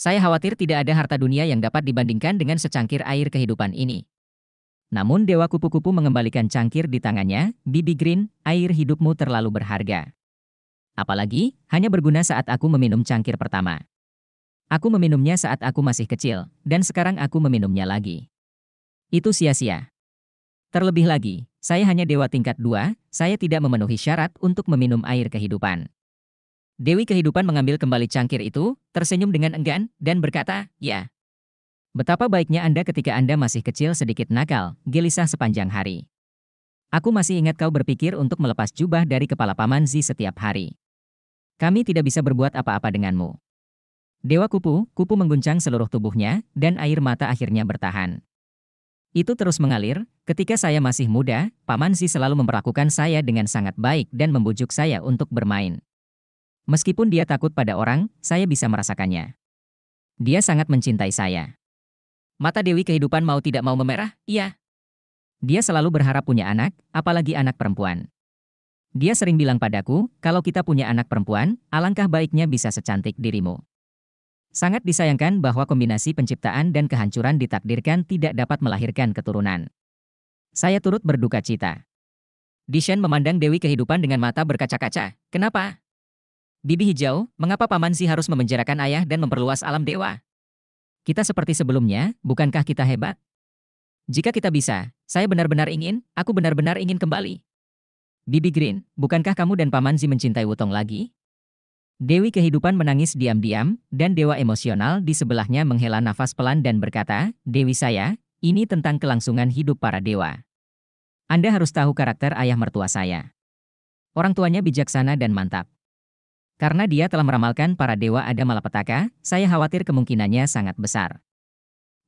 Saya khawatir tidak ada harta dunia yang dapat dibandingkan dengan secangkir air kehidupan ini. Namun Dewa Kupu-Kupu mengembalikan cangkir di tangannya, Bibi Green, air hidupmu terlalu berharga. Apalagi, hanya berguna saat aku meminum cangkir pertama. Aku meminumnya saat aku masih kecil, dan sekarang aku meminumnya lagi. Itu sia-sia. Terlebih lagi, saya hanya dewa tingkat dua, saya tidak memenuhi syarat untuk meminum air kehidupan. Dewi kehidupan mengambil kembali cangkir itu, tersenyum dengan enggan, dan berkata, ya. Betapa baiknya Anda ketika Anda masih kecil sedikit nakal, gelisah sepanjang hari. Aku masih ingat kau berpikir untuk melepas jubah dari kepala paman Zi setiap hari. Kami tidak bisa berbuat apa-apa denganmu. Dewa kupu, kupu mengguncang seluruh tubuhnya, dan air mata akhirnya bertahan. Itu terus mengalir, ketika saya masih muda, Paman Zi selalu memperlakukan saya dengan sangat baik dan membujuk saya untuk bermain. Meskipun dia takut pada orang, saya bisa merasakannya. Dia sangat mencintai saya. Mata Dewi kehidupan mau tidak mau memerah, iya. Dia selalu berharap punya anak, apalagi anak perempuan. Dia sering bilang padaku, kalau kita punya anak perempuan, alangkah baiknya bisa secantik dirimu. Sangat disayangkan bahwa kombinasi penciptaan dan kehancuran ditakdirkan tidak dapat melahirkan keturunan. Saya turut berduka cita. Dishen memandang Dewi kehidupan dengan mata berkaca-kaca. Kenapa? Bibi Hijau, mengapa Paman Si harus memenjarakan ayah dan memperluas alam dewa? Kita seperti sebelumnya, bukankah kita hebat? Jika kita bisa, saya benar-benar ingin, aku benar-benar ingin kembali. Bibi Green, bukankah kamu dan Paman Si mencintai Wutong lagi? Dewi kehidupan menangis diam-diam, dan dewa emosional di sebelahnya menghela nafas pelan dan berkata, Dewi saya, ini tentang kelangsungan hidup para dewa. Anda harus tahu karakter ayah mertua saya. Orang tuanya bijaksana dan mantap. Karena dia telah meramalkan para dewa ada malapetaka, saya khawatir kemungkinannya sangat besar.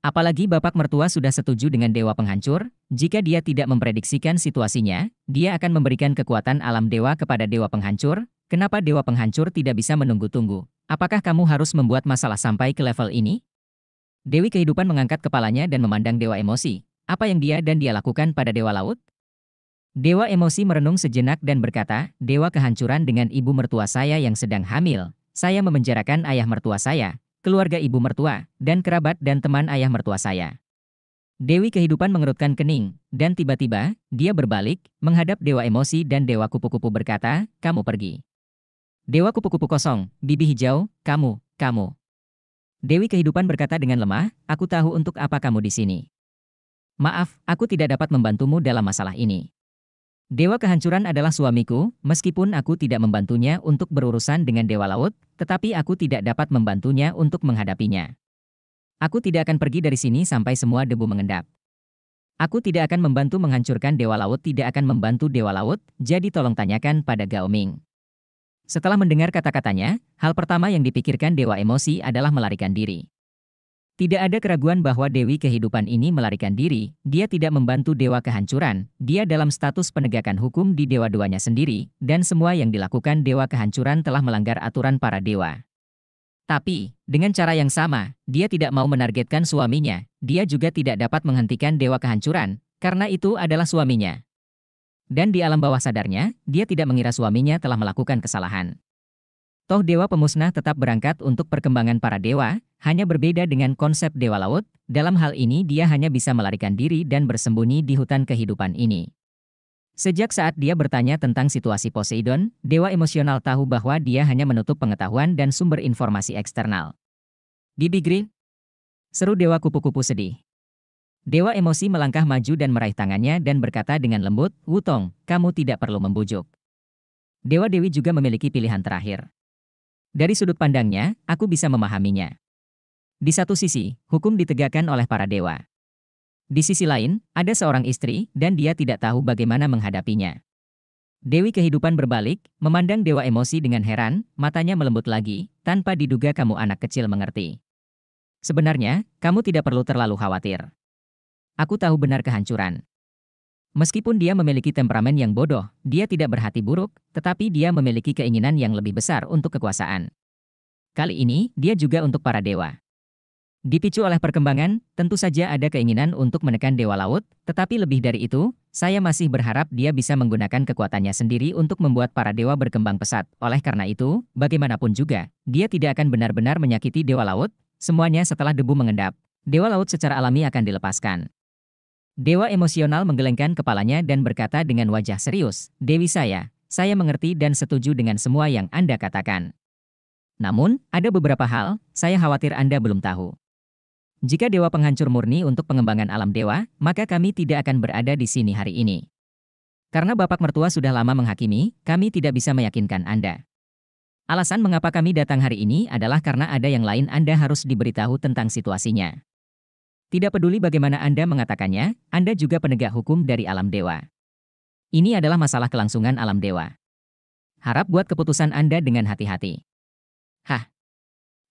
Apalagi bapak mertua sudah setuju dengan dewa penghancur, jika dia tidak memprediksikan situasinya, dia akan memberikan kekuatan alam dewa kepada dewa penghancur, kenapa dewa penghancur tidak bisa menunggu-tunggu? Apakah kamu harus membuat masalah sampai ke level ini? Dewi kehidupan mengangkat kepalanya dan memandang dewa emosi. Apa yang dia dan dia lakukan pada dewa laut? Dewa emosi merenung sejenak dan berkata, Dewa kehancuran dengan ibu mertua saya yang sedang hamil. Saya memenjarakan ayah mertua saya, keluarga ibu mertua, dan kerabat dan teman ayah mertua saya. Dewi kehidupan mengerutkan kening, dan tiba-tiba, dia berbalik, menghadap Dewa emosi dan Dewa kupu-kupu berkata, kamu pergi. Dewa kupu-kupu kosong, bibi hijau, kamu, kamu. Dewi kehidupan berkata dengan lemah, aku tahu untuk apa kamu di sini. Maaf, aku tidak dapat membantumu dalam masalah ini. Dewa kehancuran adalah suamiku, meskipun aku tidak membantunya untuk berurusan dengan Dewa Laut, tetapi aku tidak dapat membantunya untuk menghadapinya. Aku tidak akan pergi dari sini sampai semua debu mengendap. Aku tidak akan membantu menghancurkan Dewa Laut tidak akan membantu Dewa Laut, jadi tolong tanyakan pada Gao Ming. Setelah mendengar kata-katanya, hal pertama yang dipikirkan Dewa Emosi adalah melarikan diri. Tidak ada keraguan bahwa Dewi kehidupan ini melarikan diri, dia tidak membantu Dewa Kehancuran, dia dalam status penegakan hukum di dewa-duanya sendiri, dan semua yang dilakukan Dewa Kehancuran telah melanggar aturan para dewa. Tapi, dengan cara yang sama, dia tidak mau menargetkan suaminya, dia juga tidak dapat menghentikan Dewa Kehancuran, karena itu adalah suaminya. Dan di alam bawah sadarnya, dia tidak mengira suaminya telah melakukan kesalahan. Toh Dewa Pemusnah tetap berangkat untuk perkembangan para dewa, hanya berbeda dengan konsep dewa laut, dalam hal ini dia hanya bisa melarikan diri dan bersembunyi di hutan kehidupan ini. Sejak saat dia bertanya tentang situasi Poseidon, dewa emosional tahu bahwa dia hanya menutup pengetahuan dan sumber informasi eksternal. Bibi Green? Seru dewa kupu-kupu sedih. Dewa emosi melangkah maju dan meraih tangannya dan berkata dengan lembut, Wutong, kamu tidak perlu membujuk. Dewa Dewi juga memiliki pilihan terakhir. Dari sudut pandangnya, aku bisa memahaminya. Di satu sisi, hukum ditegakkan oleh para dewa. Di sisi lain, ada seorang istri dan dia tidak tahu bagaimana menghadapinya. Dewi kehidupan berbalik, memandang dewa emosi dengan heran, matanya melembut lagi, tanpa diduga kamu anak kecil mengerti. Sebenarnya, kamu tidak perlu terlalu khawatir. Aku tahu benar kehancuran. Meskipun dia memiliki temperamen yang bodoh, dia tidak berhati buruk, tetapi dia memiliki keinginan yang lebih besar untuk kekuasaan. Kali ini, dia juga untuk para dewa. Dipicu oleh perkembangan, tentu saja ada keinginan untuk menekan Dewa Laut, tetapi lebih dari itu, saya masih berharap dia bisa menggunakan kekuatannya sendiri untuk membuat para dewa berkembang pesat. Oleh karena itu, bagaimanapun juga, dia tidak akan benar-benar menyakiti Dewa Laut, semuanya setelah debu mengendap. Dewa Laut secara alami akan dilepaskan. Dewa emosional menggelengkan kepalanya dan berkata dengan wajah serius, Dewi saya, saya mengerti dan setuju dengan semua yang Anda katakan. Namun, ada beberapa hal, saya khawatir Anda belum tahu. Jika dewa penghancur murni untuk pengembangan alam dewa, maka kami tidak akan berada di sini hari ini. Karena bapak mertua sudah lama menghakimi, kami tidak bisa meyakinkan Anda. Alasan mengapa kami datang hari ini adalah karena ada yang lain Anda harus diberitahu tentang situasinya. Tidak peduli bagaimana Anda mengatakannya, Anda juga penegak hukum dari alam dewa. Ini adalah masalah kelangsungan alam dewa. Harap buat keputusan Anda dengan hati-hati. Hah,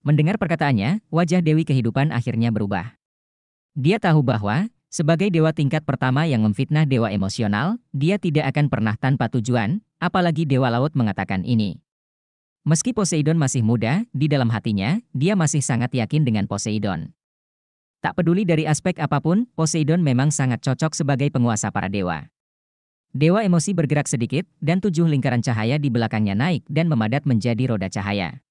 Mendengar perkataannya, wajah Dewi kehidupan akhirnya berubah. Dia tahu bahwa, sebagai dewa tingkat pertama yang memfitnah dewa emosional, dia tidak akan pernah tanpa tujuan, apalagi dewa laut mengatakan ini. Meski Poseidon masih muda, di dalam hatinya, dia masih sangat yakin dengan Poseidon. Tak peduli dari aspek apapun, Poseidon memang sangat cocok sebagai penguasa para dewa. Dewa emosi bergerak sedikit, dan tujuh lingkaran cahaya di belakangnya naik dan memadat menjadi roda cahaya.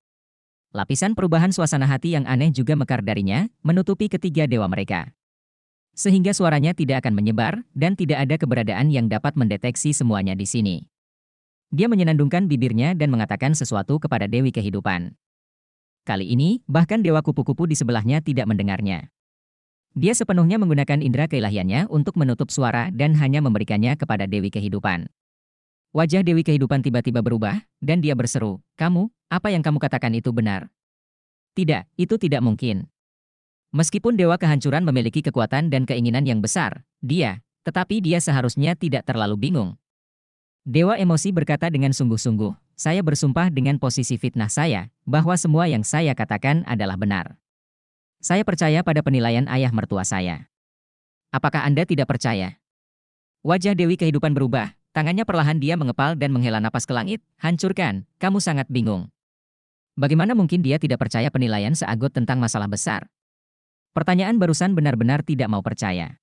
Lapisan perubahan suasana hati yang aneh juga mekar darinya, menutupi ketiga dewa mereka. Sehingga suaranya tidak akan menyebar, dan tidak ada keberadaan yang dapat mendeteksi semuanya di sini. Dia menyenandungkan bibirnya dan mengatakan sesuatu kepada Dewi Kehidupan. Kali ini, bahkan Dewa Kupu-Kupu di sebelahnya tidak mendengarnya. Dia sepenuhnya menggunakan indera keilahiannya untuk menutup suara dan hanya memberikannya kepada Dewi Kehidupan. Wajah Dewi kehidupan tiba-tiba berubah, dan dia berseru, Kamu, apa yang kamu katakan itu benar? Tidak, itu tidak mungkin. Meskipun Dewa Kehancuran memiliki kekuatan dan keinginan yang besar, dia, tetapi dia seharusnya tidak terlalu bingung. Dewa Emosi berkata dengan sungguh-sungguh, saya bersumpah dengan posisi fitnah saya, bahwa semua yang saya katakan adalah benar. Saya percaya pada penilaian ayah mertua saya. Apakah Anda tidak percaya? Wajah Dewi kehidupan berubah, Tangannya perlahan dia mengepal dan menghela napas ke langit, hancurkan, kamu sangat bingung. Bagaimana mungkin dia tidak percaya penilaian seagot tentang masalah besar? Pertanyaan barusan benar-benar tidak mau percaya.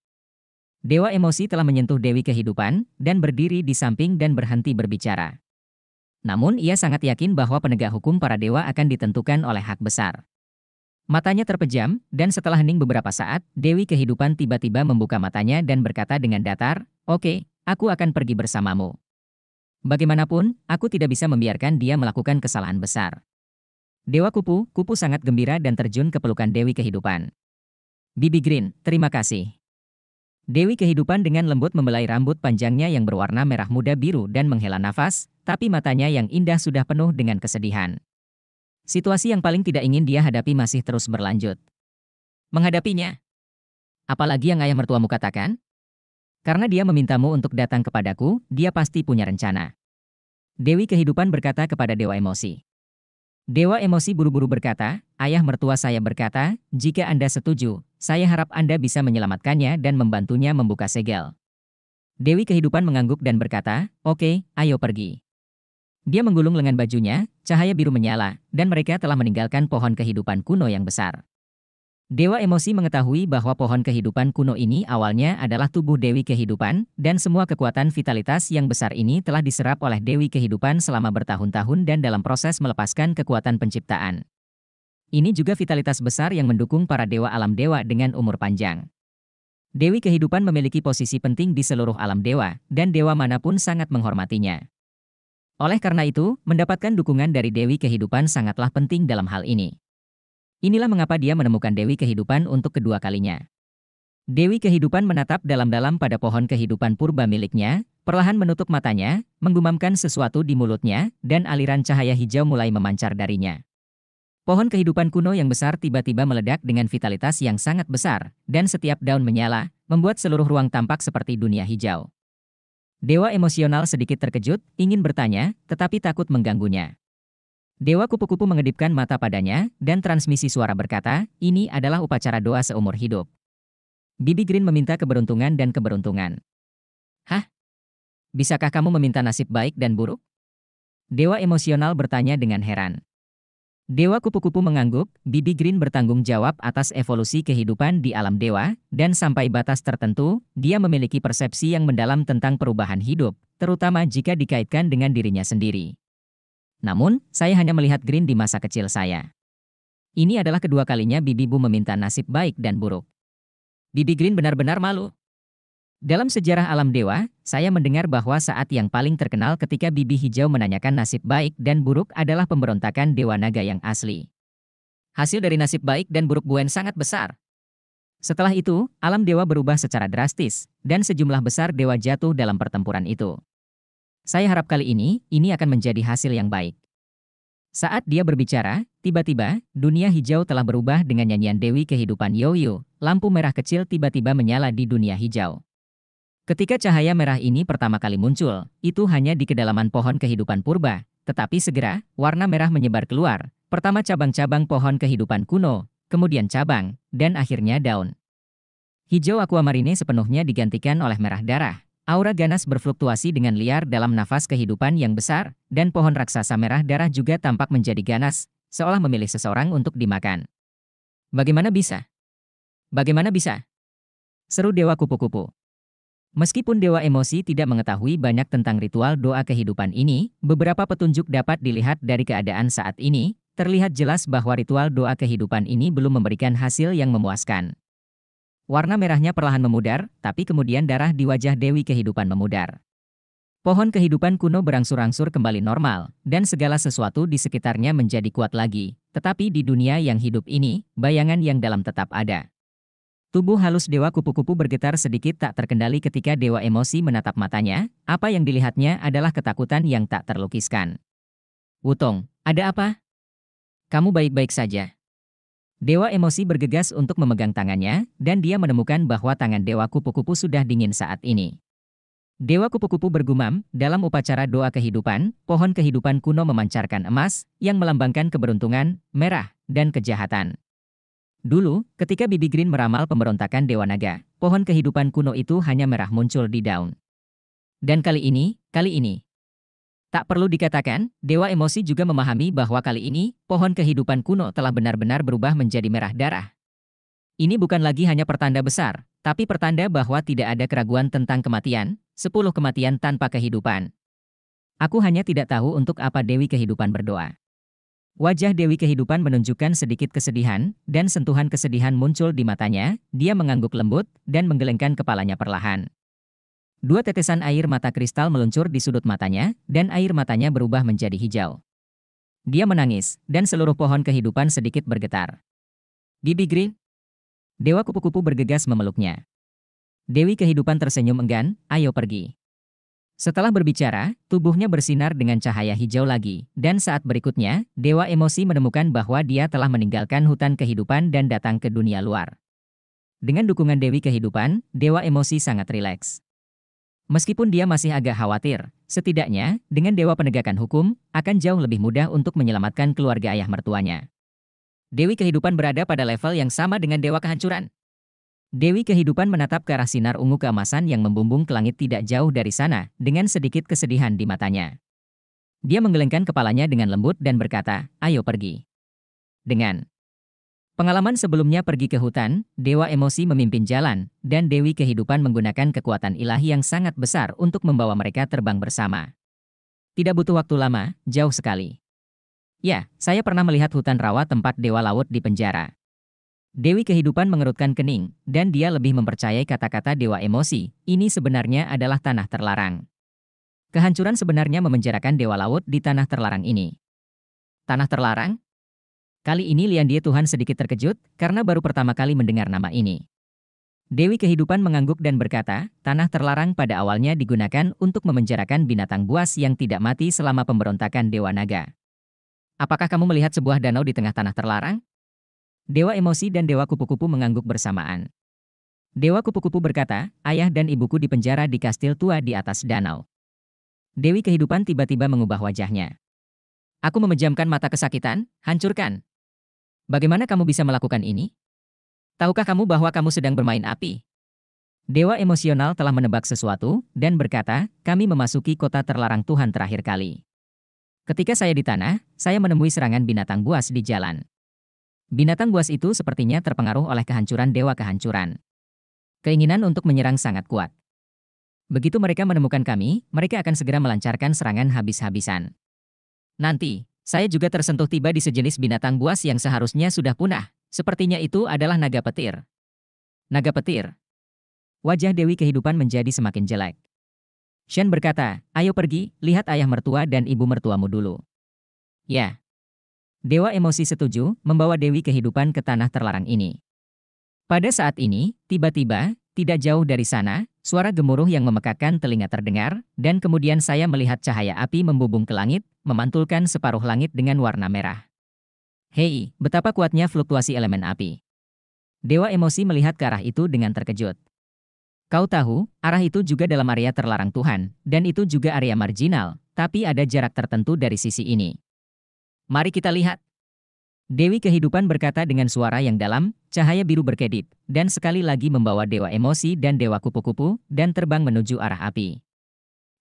Dewa emosi telah menyentuh Dewi kehidupan, dan berdiri di samping dan berhenti berbicara. Namun ia sangat yakin bahwa penegak hukum para dewa akan ditentukan oleh hak besar. Matanya terpejam, dan setelah hening beberapa saat, Dewi Kehidupan tiba-tiba membuka matanya dan berkata dengan datar, Oke, okay, aku akan pergi bersamamu. Bagaimanapun, aku tidak bisa membiarkan dia melakukan kesalahan besar. Dewa Kupu, Kupu sangat gembira dan terjun ke pelukan Dewi Kehidupan. Bibi Green, terima kasih. Dewi Kehidupan dengan lembut membelai rambut panjangnya yang berwarna merah muda biru dan menghela nafas, tapi matanya yang indah sudah penuh dengan kesedihan. Situasi yang paling tidak ingin dia hadapi masih terus berlanjut. Menghadapinya. Apalagi yang ayah mertuamu katakan? Karena dia memintamu untuk datang kepadaku, dia pasti punya rencana. Dewi kehidupan berkata kepada Dewa Emosi. Dewa Emosi buru-buru berkata, ayah mertua saya berkata, jika Anda setuju, saya harap Anda bisa menyelamatkannya dan membantunya membuka segel. Dewi kehidupan mengangguk dan berkata, oke, okay, ayo pergi. Dia menggulung lengan bajunya, cahaya biru menyala, dan mereka telah meninggalkan pohon kehidupan kuno yang besar. Dewa emosi mengetahui bahwa pohon kehidupan kuno ini awalnya adalah tubuh Dewi kehidupan, dan semua kekuatan vitalitas yang besar ini telah diserap oleh Dewi kehidupan selama bertahun-tahun dan dalam proses melepaskan kekuatan penciptaan. Ini juga vitalitas besar yang mendukung para dewa alam dewa dengan umur panjang. Dewi kehidupan memiliki posisi penting di seluruh alam dewa, dan dewa manapun sangat menghormatinya. Oleh karena itu, mendapatkan dukungan dari Dewi Kehidupan sangatlah penting dalam hal ini. Inilah mengapa dia menemukan Dewi Kehidupan untuk kedua kalinya. Dewi Kehidupan menatap dalam-dalam pada pohon kehidupan purba miliknya, perlahan menutup matanya, menggumamkan sesuatu di mulutnya, dan aliran cahaya hijau mulai memancar darinya. Pohon kehidupan kuno yang besar tiba-tiba meledak dengan vitalitas yang sangat besar, dan setiap daun menyala, membuat seluruh ruang tampak seperti dunia hijau. Dewa emosional sedikit terkejut, ingin bertanya, tetapi takut mengganggunya. Dewa kupu-kupu mengedipkan mata padanya, dan transmisi suara berkata, ini adalah upacara doa seumur hidup. Bibi Green meminta keberuntungan dan keberuntungan. Hah? Bisakah kamu meminta nasib baik dan buruk? Dewa emosional bertanya dengan heran. Dewa kupu-kupu mengangguk, Bibi Green bertanggung jawab atas evolusi kehidupan di alam dewa, dan sampai batas tertentu, dia memiliki persepsi yang mendalam tentang perubahan hidup, terutama jika dikaitkan dengan dirinya sendiri. Namun, saya hanya melihat Green di masa kecil saya. Ini adalah kedua kalinya Bibi Bu meminta nasib baik dan buruk. Bibi Green benar-benar malu. Dalam sejarah alam dewa, saya mendengar bahwa saat yang paling terkenal ketika bibi hijau menanyakan nasib baik dan buruk adalah pemberontakan dewa naga yang asli. Hasil dari nasib baik dan buruk Buen sangat besar. Setelah itu, alam dewa berubah secara drastis, dan sejumlah besar dewa jatuh dalam pertempuran itu. Saya harap kali ini, ini akan menjadi hasil yang baik. Saat dia berbicara, tiba-tiba, dunia hijau telah berubah dengan nyanyian Dewi Kehidupan Yoyo, lampu merah kecil tiba-tiba menyala di dunia hijau. Ketika cahaya merah ini pertama kali muncul, itu hanya di kedalaman pohon kehidupan purba, tetapi segera, warna merah menyebar keluar, pertama cabang-cabang pohon kehidupan kuno, kemudian cabang, dan akhirnya daun. Hijau aquamarine sepenuhnya digantikan oleh merah darah. Aura ganas berfluktuasi dengan liar dalam nafas kehidupan yang besar, dan pohon raksasa merah darah juga tampak menjadi ganas, seolah memilih seseorang untuk dimakan. Bagaimana bisa? Bagaimana bisa? Seru Dewa Kupu-Kupu. Meskipun dewa emosi tidak mengetahui banyak tentang ritual doa kehidupan ini, beberapa petunjuk dapat dilihat dari keadaan saat ini, terlihat jelas bahwa ritual doa kehidupan ini belum memberikan hasil yang memuaskan. Warna merahnya perlahan memudar, tapi kemudian darah di wajah Dewi kehidupan memudar. Pohon kehidupan kuno berangsur-angsur kembali normal, dan segala sesuatu di sekitarnya menjadi kuat lagi. Tetapi di dunia yang hidup ini, bayangan yang dalam tetap ada. Tubuh halus dewa kupu-kupu bergetar sedikit tak terkendali ketika dewa emosi menatap matanya, apa yang dilihatnya adalah ketakutan yang tak terlukiskan. Wutong, ada apa? Kamu baik-baik saja. Dewa emosi bergegas untuk memegang tangannya, dan dia menemukan bahwa tangan dewa kupu-kupu sudah dingin saat ini. Dewa kupu-kupu bergumam, dalam upacara doa kehidupan, pohon kehidupan kuno memancarkan emas, yang melambangkan keberuntungan, merah, dan kejahatan. Dulu, ketika Bibi Green meramal pemberontakan Dewa Naga, pohon kehidupan kuno itu hanya merah muncul di daun. Dan kali ini, kali ini. Tak perlu dikatakan, Dewa Emosi juga memahami bahwa kali ini, pohon kehidupan kuno telah benar-benar berubah menjadi merah darah. Ini bukan lagi hanya pertanda besar, tapi pertanda bahwa tidak ada keraguan tentang kematian, sepuluh kematian tanpa kehidupan. Aku hanya tidak tahu untuk apa Dewi kehidupan berdoa. Wajah Dewi Kehidupan menunjukkan sedikit kesedihan, dan sentuhan kesedihan muncul di matanya, dia mengangguk lembut, dan menggelengkan kepalanya perlahan. Dua tetesan air mata kristal meluncur di sudut matanya, dan air matanya berubah menjadi hijau. Dia menangis, dan seluruh pohon kehidupan sedikit bergetar. Gibi Green? Dewa kupu-kupu bergegas memeluknya. Dewi kehidupan tersenyum enggan, ayo pergi. Setelah berbicara, tubuhnya bersinar dengan cahaya hijau lagi, dan saat berikutnya, Dewa Emosi menemukan bahwa dia telah meninggalkan hutan kehidupan dan datang ke dunia luar. Dengan dukungan Dewi Kehidupan, Dewa Emosi sangat rileks. Meskipun dia masih agak khawatir, setidaknya, dengan Dewa Penegakan Hukum, akan jauh lebih mudah untuk menyelamatkan keluarga ayah mertuanya. Dewi Kehidupan berada pada level yang sama dengan Dewa Kehancuran. Dewi kehidupan menatap ke arah sinar ungu keemasan yang membumbung ke langit tidak jauh dari sana, dengan sedikit kesedihan di matanya. Dia menggelengkan kepalanya dengan lembut dan berkata, ayo pergi. Dengan pengalaman sebelumnya pergi ke hutan, Dewa Emosi memimpin jalan, dan Dewi kehidupan menggunakan kekuatan ilahi yang sangat besar untuk membawa mereka terbang bersama. Tidak butuh waktu lama, jauh sekali. Ya, saya pernah melihat hutan rawa tempat Dewa Laut di penjara. Dewi kehidupan mengerutkan kening, dan dia lebih mempercayai kata-kata dewa emosi, ini sebenarnya adalah tanah terlarang. Kehancuran sebenarnya memenjarakan dewa laut di tanah terlarang ini. Tanah terlarang? Kali ini Liandie Tuhan sedikit terkejut, karena baru pertama kali mendengar nama ini. Dewi kehidupan mengangguk dan berkata, tanah terlarang pada awalnya digunakan untuk memenjarakan binatang buas yang tidak mati selama pemberontakan Dewa Naga. Apakah kamu melihat sebuah danau di tengah tanah terlarang? Dewa emosi dan dewa kupu-kupu mengangguk bersamaan. Dewa kupu-kupu berkata, ayah dan ibuku dipenjara di kastil tua di atas danau. Dewi kehidupan tiba-tiba mengubah wajahnya. Aku memejamkan mata kesakitan, hancurkan. Bagaimana kamu bisa melakukan ini? Tahukah kamu bahwa kamu sedang bermain api? Dewa emosional telah menebak sesuatu dan berkata, kami memasuki kota terlarang Tuhan terakhir kali. Ketika saya di tanah, saya menemui serangan binatang buas di jalan. Binatang buas itu sepertinya terpengaruh oleh kehancuran dewa kehancuran. Keinginan untuk menyerang sangat kuat. Begitu mereka menemukan kami, mereka akan segera melancarkan serangan habis-habisan. Nanti, saya juga tersentuh tiba di sejenis binatang buas yang seharusnya sudah punah. Sepertinya itu adalah naga petir. Naga petir. Wajah Dewi kehidupan menjadi semakin jelek. Shen berkata, ayo pergi, lihat ayah mertua dan ibu mertuamu dulu. Ya, Dewa emosi setuju membawa Dewi kehidupan ke tanah terlarang ini. Pada saat ini, tiba-tiba, tidak jauh dari sana, suara gemuruh yang memekakan telinga terdengar, dan kemudian saya melihat cahaya api membubung ke langit, memantulkan separuh langit dengan warna merah. Hei, betapa kuatnya fluktuasi elemen api. Dewa emosi melihat ke arah itu dengan terkejut. Kau tahu, arah itu juga dalam area terlarang Tuhan, dan itu juga area marginal, tapi ada jarak tertentu dari sisi ini. Mari kita lihat. Dewi kehidupan berkata dengan suara yang dalam, cahaya biru berkedip, dan sekali lagi membawa dewa emosi dan dewa kupu-kupu, dan terbang menuju arah api.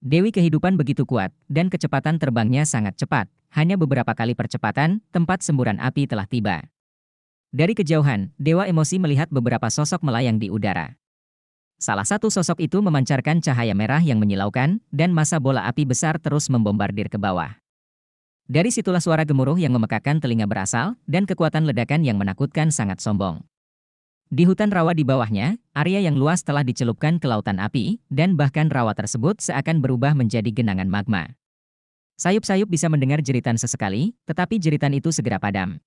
Dewi kehidupan begitu kuat, dan kecepatan terbangnya sangat cepat. Hanya beberapa kali percepatan, tempat semburan api telah tiba. Dari kejauhan, dewa emosi melihat beberapa sosok melayang di udara. Salah satu sosok itu memancarkan cahaya merah yang menyilaukan, dan masa bola api besar terus membombardir ke bawah. Dari situlah suara gemuruh yang memekakan telinga berasal, dan kekuatan ledakan yang menakutkan sangat sombong. Di hutan rawa di bawahnya, area yang luas telah dicelupkan ke lautan api, dan bahkan rawa tersebut seakan berubah menjadi genangan magma. Sayup-sayup bisa mendengar jeritan sesekali, tetapi jeritan itu segera padam.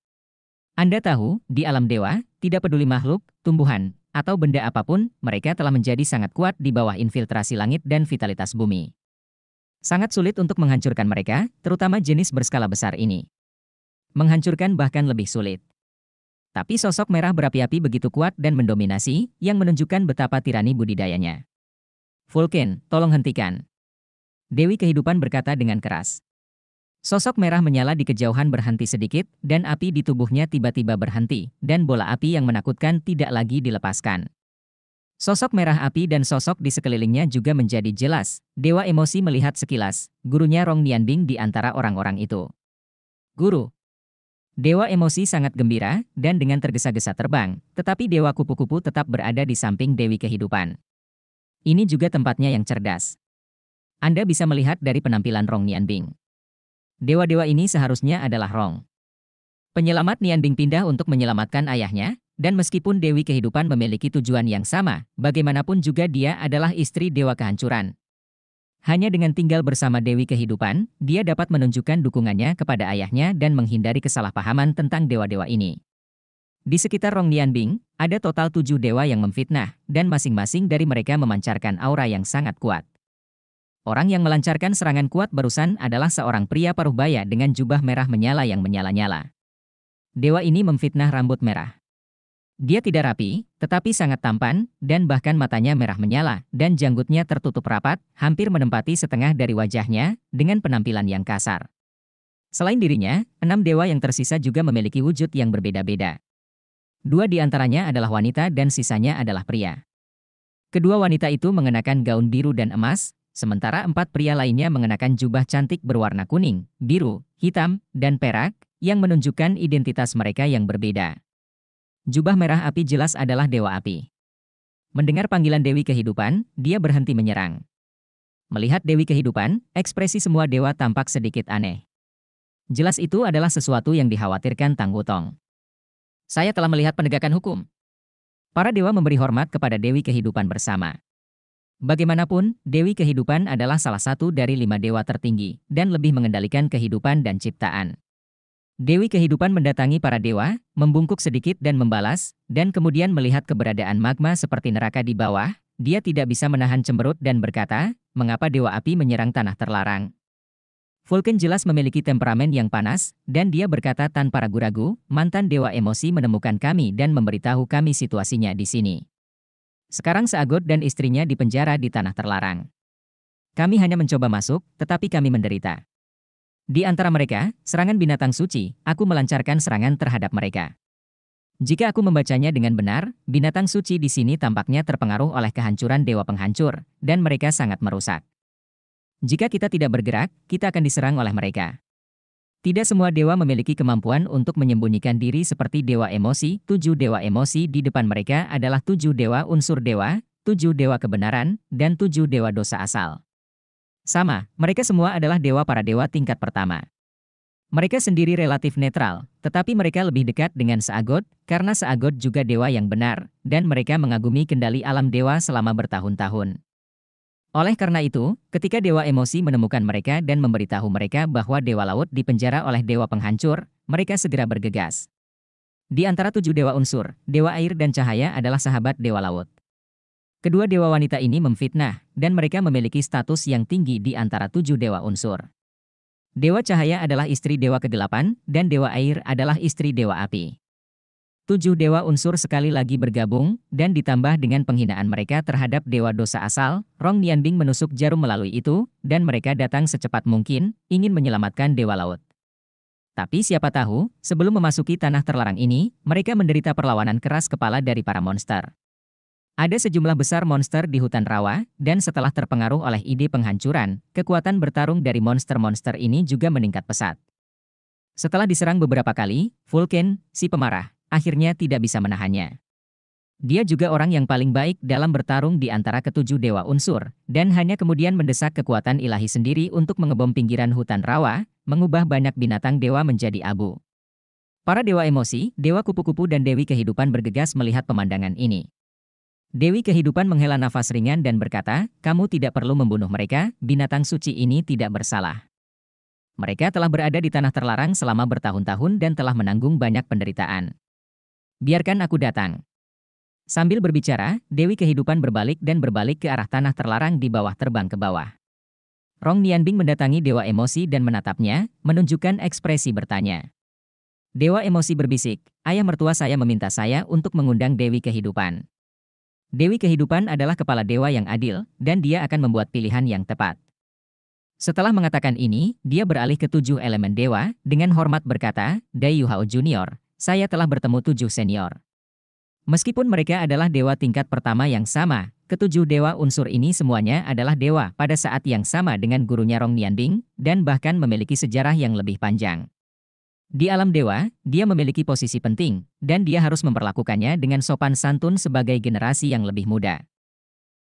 Anda tahu, di alam dewa, tidak peduli makhluk, tumbuhan, atau benda apapun, mereka telah menjadi sangat kuat di bawah infiltrasi langit dan vitalitas bumi. Sangat sulit untuk menghancurkan mereka, terutama jenis berskala besar ini. Menghancurkan bahkan lebih sulit. Tapi sosok merah berapi-api begitu kuat dan mendominasi, yang menunjukkan betapa tirani budidayanya. Vulcan, tolong hentikan. Dewi kehidupan berkata dengan keras. Sosok merah menyala di kejauhan berhenti sedikit, dan api di tubuhnya tiba-tiba berhenti, dan bola api yang menakutkan tidak lagi dilepaskan. Sosok merah api dan sosok di sekelilingnya juga menjadi jelas. Dewa emosi melihat sekilas, gurunya Rong Nianbing di antara orang-orang itu. Guru. Dewa emosi sangat gembira dan dengan tergesa-gesa terbang, tetapi Dewa kupu-kupu tetap berada di samping Dewi kehidupan. Ini juga tempatnya yang cerdas. Anda bisa melihat dari penampilan Rong Nianbing. Dewa-dewa ini seharusnya adalah Rong. Penyelamat Nianbing pindah untuk menyelamatkan ayahnya, dan meskipun Dewi kehidupan memiliki tujuan yang sama, bagaimanapun juga dia adalah istri Dewa Kehancuran. Hanya dengan tinggal bersama Dewi kehidupan, dia dapat menunjukkan dukungannya kepada ayahnya dan menghindari kesalahpahaman tentang dewa-dewa ini. Di sekitar Rong Nianbing, ada total tujuh dewa yang memfitnah, dan masing-masing dari mereka memancarkan aura yang sangat kuat. Orang yang melancarkan serangan kuat barusan adalah seorang pria paruh baya dengan jubah merah menyala yang menyala-nyala. Dewa ini memfitnah rambut merah. Dia tidak rapi, tetapi sangat tampan, dan bahkan matanya merah menyala, dan janggutnya tertutup rapat, hampir menempati setengah dari wajahnya, dengan penampilan yang kasar. Selain dirinya, enam dewa yang tersisa juga memiliki wujud yang berbeda-beda. Dua di antaranya adalah wanita dan sisanya adalah pria. Kedua wanita itu mengenakan gaun biru dan emas, sementara empat pria lainnya mengenakan jubah cantik berwarna kuning, biru, hitam, dan perak, yang menunjukkan identitas mereka yang berbeda. Jubah merah api jelas adalah dewa api. Mendengar panggilan Dewi Kehidupan, dia berhenti menyerang. Melihat Dewi Kehidupan, ekspresi semua dewa tampak sedikit aneh. Jelas itu adalah sesuatu yang dikhawatirkan Tang Saya telah melihat penegakan hukum. Para dewa memberi hormat kepada Dewi Kehidupan bersama. Bagaimanapun, Dewi Kehidupan adalah salah satu dari lima dewa tertinggi dan lebih mengendalikan kehidupan dan ciptaan. Dewi kehidupan mendatangi para dewa, membungkuk sedikit dan membalas, dan kemudian melihat keberadaan magma seperti neraka di bawah, dia tidak bisa menahan cemberut dan berkata, mengapa dewa api menyerang tanah terlarang. Vulcan jelas memiliki temperamen yang panas, dan dia berkata tanpa ragu-ragu, mantan dewa emosi menemukan kami dan memberitahu kami situasinya di sini. Sekarang Seagot dan istrinya dipenjara di tanah terlarang. Kami hanya mencoba masuk, tetapi kami menderita. Di antara mereka, serangan binatang suci, aku melancarkan serangan terhadap mereka. Jika aku membacanya dengan benar, binatang suci di sini tampaknya terpengaruh oleh kehancuran dewa penghancur, dan mereka sangat merusak. Jika kita tidak bergerak, kita akan diserang oleh mereka. Tidak semua dewa memiliki kemampuan untuk menyembunyikan diri seperti dewa emosi. Tujuh dewa emosi di depan mereka adalah tujuh dewa unsur dewa, tujuh dewa kebenaran, dan tujuh dewa dosa asal. Sama, mereka semua adalah dewa para dewa tingkat pertama. Mereka sendiri relatif netral, tetapi mereka lebih dekat dengan Saagot, karena Saagot juga dewa yang benar, dan mereka mengagumi kendali alam dewa selama bertahun-tahun. Oleh karena itu, ketika dewa emosi menemukan mereka dan memberitahu mereka bahwa dewa laut dipenjara oleh dewa penghancur, mereka segera bergegas. Di antara tujuh dewa unsur, dewa air dan cahaya adalah sahabat dewa laut. Kedua dewa wanita ini memfitnah, dan mereka memiliki status yang tinggi di antara tujuh dewa unsur. Dewa cahaya adalah istri dewa kegelapan, dan dewa air adalah istri dewa api. Tujuh dewa unsur sekali lagi bergabung, dan ditambah dengan penghinaan mereka terhadap dewa dosa asal, Rong Nianbing menusuk jarum melalui itu, dan mereka datang secepat mungkin, ingin menyelamatkan dewa laut. Tapi siapa tahu, sebelum memasuki tanah terlarang ini, mereka menderita perlawanan keras kepala dari para monster. Ada sejumlah besar monster di hutan rawa, dan setelah terpengaruh oleh ide penghancuran, kekuatan bertarung dari monster-monster ini juga meningkat pesat. Setelah diserang beberapa kali, Vulcan, si pemarah, akhirnya tidak bisa menahannya. Dia juga orang yang paling baik dalam bertarung di antara ketujuh dewa unsur, dan hanya kemudian mendesak kekuatan ilahi sendiri untuk mengebom pinggiran hutan rawa, mengubah banyak binatang dewa menjadi abu. Para dewa emosi, dewa kupu-kupu dan dewi kehidupan bergegas melihat pemandangan ini. Dewi kehidupan menghela nafas ringan dan berkata, kamu tidak perlu membunuh mereka, binatang suci ini tidak bersalah. Mereka telah berada di tanah terlarang selama bertahun-tahun dan telah menanggung banyak penderitaan. Biarkan aku datang. Sambil berbicara, Dewi kehidupan berbalik dan berbalik ke arah tanah terlarang di bawah terbang ke bawah. Rong Nianbing mendatangi Dewa Emosi dan menatapnya, menunjukkan ekspresi bertanya. Dewa Emosi berbisik, ayah mertua saya meminta saya untuk mengundang Dewi kehidupan. Dewi kehidupan adalah kepala dewa yang adil, dan dia akan membuat pilihan yang tepat. Setelah mengatakan ini, dia beralih ke tujuh elemen dewa, dengan hormat berkata, Dai Yuhao Junior, saya telah bertemu tujuh senior. Meskipun mereka adalah dewa tingkat pertama yang sama, ketujuh dewa unsur ini semuanya adalah dewa pada saat yang sama dengan gurunya Rong Nianbing, dan bahkan memiliki sejarah yang lebih panjang. Di alam dewa, dia memiliki posisi penting, dan dia harus memperlakukannya dengan sopan santun sebagai generasi yang lebih muda.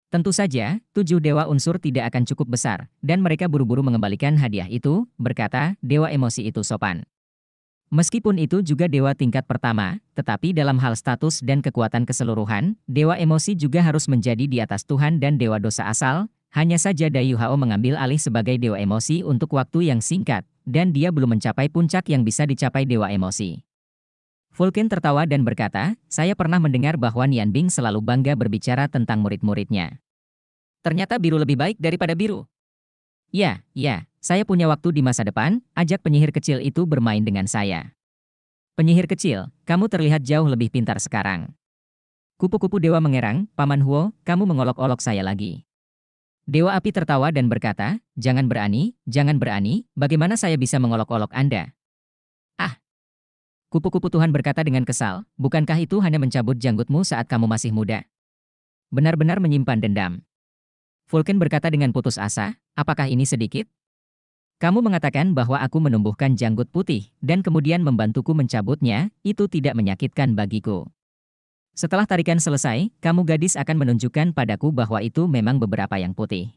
Tentu saja, tujuh dewa unsur tidak akan cukup besar, dan mereka buru-buru mengembalikan hadiah itu, berkata, dewa emosi itu sopan. Meskipun itu juga dewa tingkat pertama, tetapi dalam hal status dan kekuatan keseluruhan, dewa emosi juga harus menjadi di atas Tuhan dan dewa dosa asal, hanya saja Dayu Hao mengambil alih sebagai dewa emosi untuk waktu yang singkat, dan dia belum mencapai puncak yang bisa dicapai dewa emosi. Vulcan tertawa dan berkata, saya pernah mendengar bahwa Nian Bing selalu bangga berbicara tentang murid-muridnya. Ternyata biru lebih baik daripada biru. Ya, ya, saya punya waktu di masa depan, ajak penyihir kecil itu bermain dengan saya. Penyihir kecil, kamu terlihat jauh lebih pintar sekarang. Kupu-kupu dewa mengerang, Paman Huo, kamu mengolok-olok saya lagi. Dewa api tertawa dan berkata, Jangan berani, jangan berani, bagaimana saya bisa mengolok-olok Anda? Ah! Kupu-kupu Tuhan berkata dengan kesal, bukankah itu hanya mencabut janggutmu saat kamu masih muda? Benar-benar menyimpan dendam. Vulcan berkata dengan putus asa, apakah ini sedikit? Kamu mengatakan bahwa aku menumbuhkan janggut putih dan kemudian membantuku mencabutnya, itu tidak menyakitkan bagiku. Setelah tarikan selesai, kamu gadis akan menunjukkan padaku bahwa itu memang beberapa yang putih.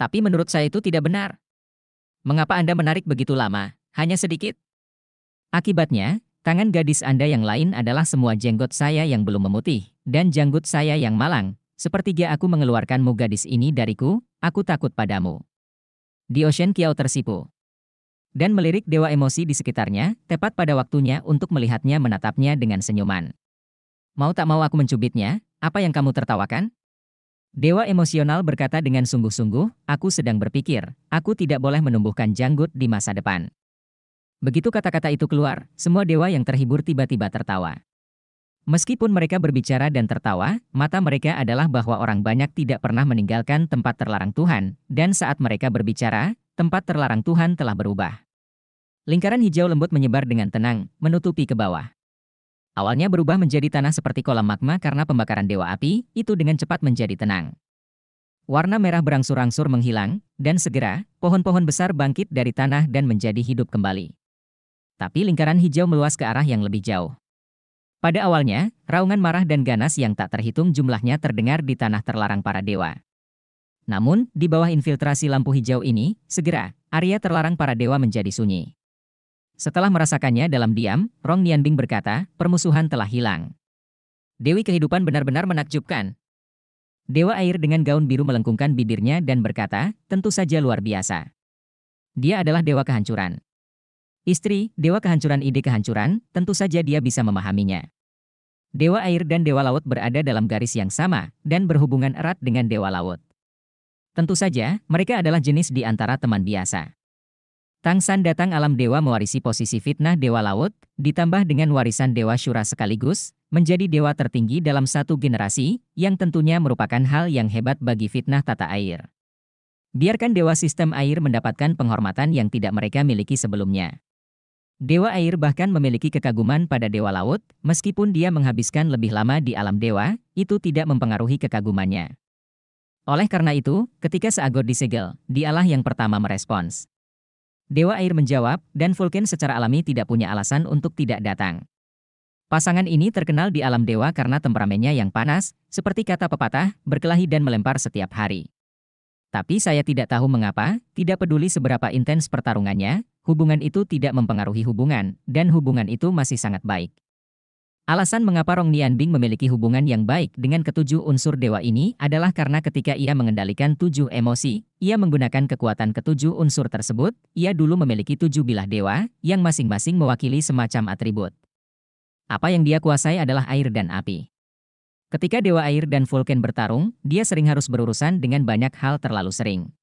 Tapi menurut saya itu tidak benar. Mengapa Anda menarik begitu lama? Hanya sedikit. Akibatnya, tangan gadis Anda yang lain adalah semua jenggot saya yang belum memutih, dan janggut saya yang malang. Sepertiga aku mengeluarkanmu gadis ini dariku, aku takut padamu. Di Ocean Kiao tersipu. Dan melirik dewa emosi di sekitarnya, tepat pada waktunya untuk melihatnya menatapnya dengan senyuman. Mau tak mau aku mencubitnya, apa yang kamu tertawakan? Dewa emosional berkata dengan sungguh-sungguh, aku sedang berpikir, aku tidak boleh menumbuhkan janggut di masa depan. Begitu kata-kata itu keluar, semua dewa yang terhibur tiba-tiba tertawa. Meskipun mereka berbicara dan tertawa, mata mereka adalah bahwa orang banyak tidak pernah meninggalkan tempat terlarang Tuhan, dan saat mereka berbicara, tempat terlarang Tuhan telah berubah. Lingkaran hijau lembut menyebar dengan tenang, menutupi ke bawah. Awalnya berubah menjadi tanah seperti kolam magma karena pembakaran dewa api, itu dengan cepat menjadi tenang. Warna merah berangsur-angsur menghilang, dan segera, pohon-pohon besar bangkit dari tanah dan menjadi hidup kembali. Tapi lingkaran hijau meluas ke arah yang lebih jauh. Pada awalnya, raungan marah dan ganas yang tak terhitung jumlahnya terdengar di tanah terlarang para dewa. Namun, di bawah infiltrasi lampu hijau ini, segera, area terlarang para dewa menjadi sunyi. Setelah merasakannya dalam diam, Rong Nianbing berkata, permusuhan telah hilang. Dewi kehidupan benar-benar menakjubkan. Dewa air dengan gaun biru melengkungkan bibirnya dan berkata, tentu saja luar biasa. Dia adalah dewa kehancuran. Istri, dewa kehancuran ide kehancuran, tentu saja dia bisa memahaminya. Dewa air dan dewa laut berada dalam garis yang sama, dan berhubungan erat dengan dewa laut. Tentu saja, mereka adalah jenis di antara teman biasa. Tang San datang alam dewa mewarisi posisi fitnah dewa laut, ditambah dengan warisan dewa Syura sekaligus, menjadi dewa tertinggi dalam satu generasi, yang tentunya merupakan hal yang hebat bagi fitnah tata air. Biarkan dewa sistem air mendapatkan penghormatan yang tidak mereka miliki sebelumnya. Dewa air bahkan memiliki kekaguman pada dewa laut, meskipun dia menghabiskan lebih lama di alam dewa, itu tidak mempengaruhi kekagumannya. Oleh karena itu, ketika Seagor disegel, dialah yang pertama merespons. Dewa Air menjawab, dan Vulcan secara alami tidak punya alasan untuk tidak datang. Pasangan ini terkenal di alam dewa karena temperamennya yang panas, seperti kata pepatah, berkelahi dan melempar setiap hari. Tapi saya tidak tahu mengapa, tidak peduli seberapa intens pertarungannya, hubungan itu tidak mempengaruhi hubungan, dan hubungan itu masih sangat baik. Alasan mengapa Rong Nianbing memiliki hubungan yang baik dengan ketujuh unsur dewa ini adalah karena ketika ia mengendalikan tujuh emosi, ia menggunakan kekuatan ketujuh unsur tersebut, ia dulu memiliki tujuh bilah dewa, yang masing-masing mewakili semacam atribut. Apa yang dia kuasai adalah air dan api. Ketika dewa air dan Vulcan bertarung, dia sering harus berurusan dengan banyak hal terlalu sering.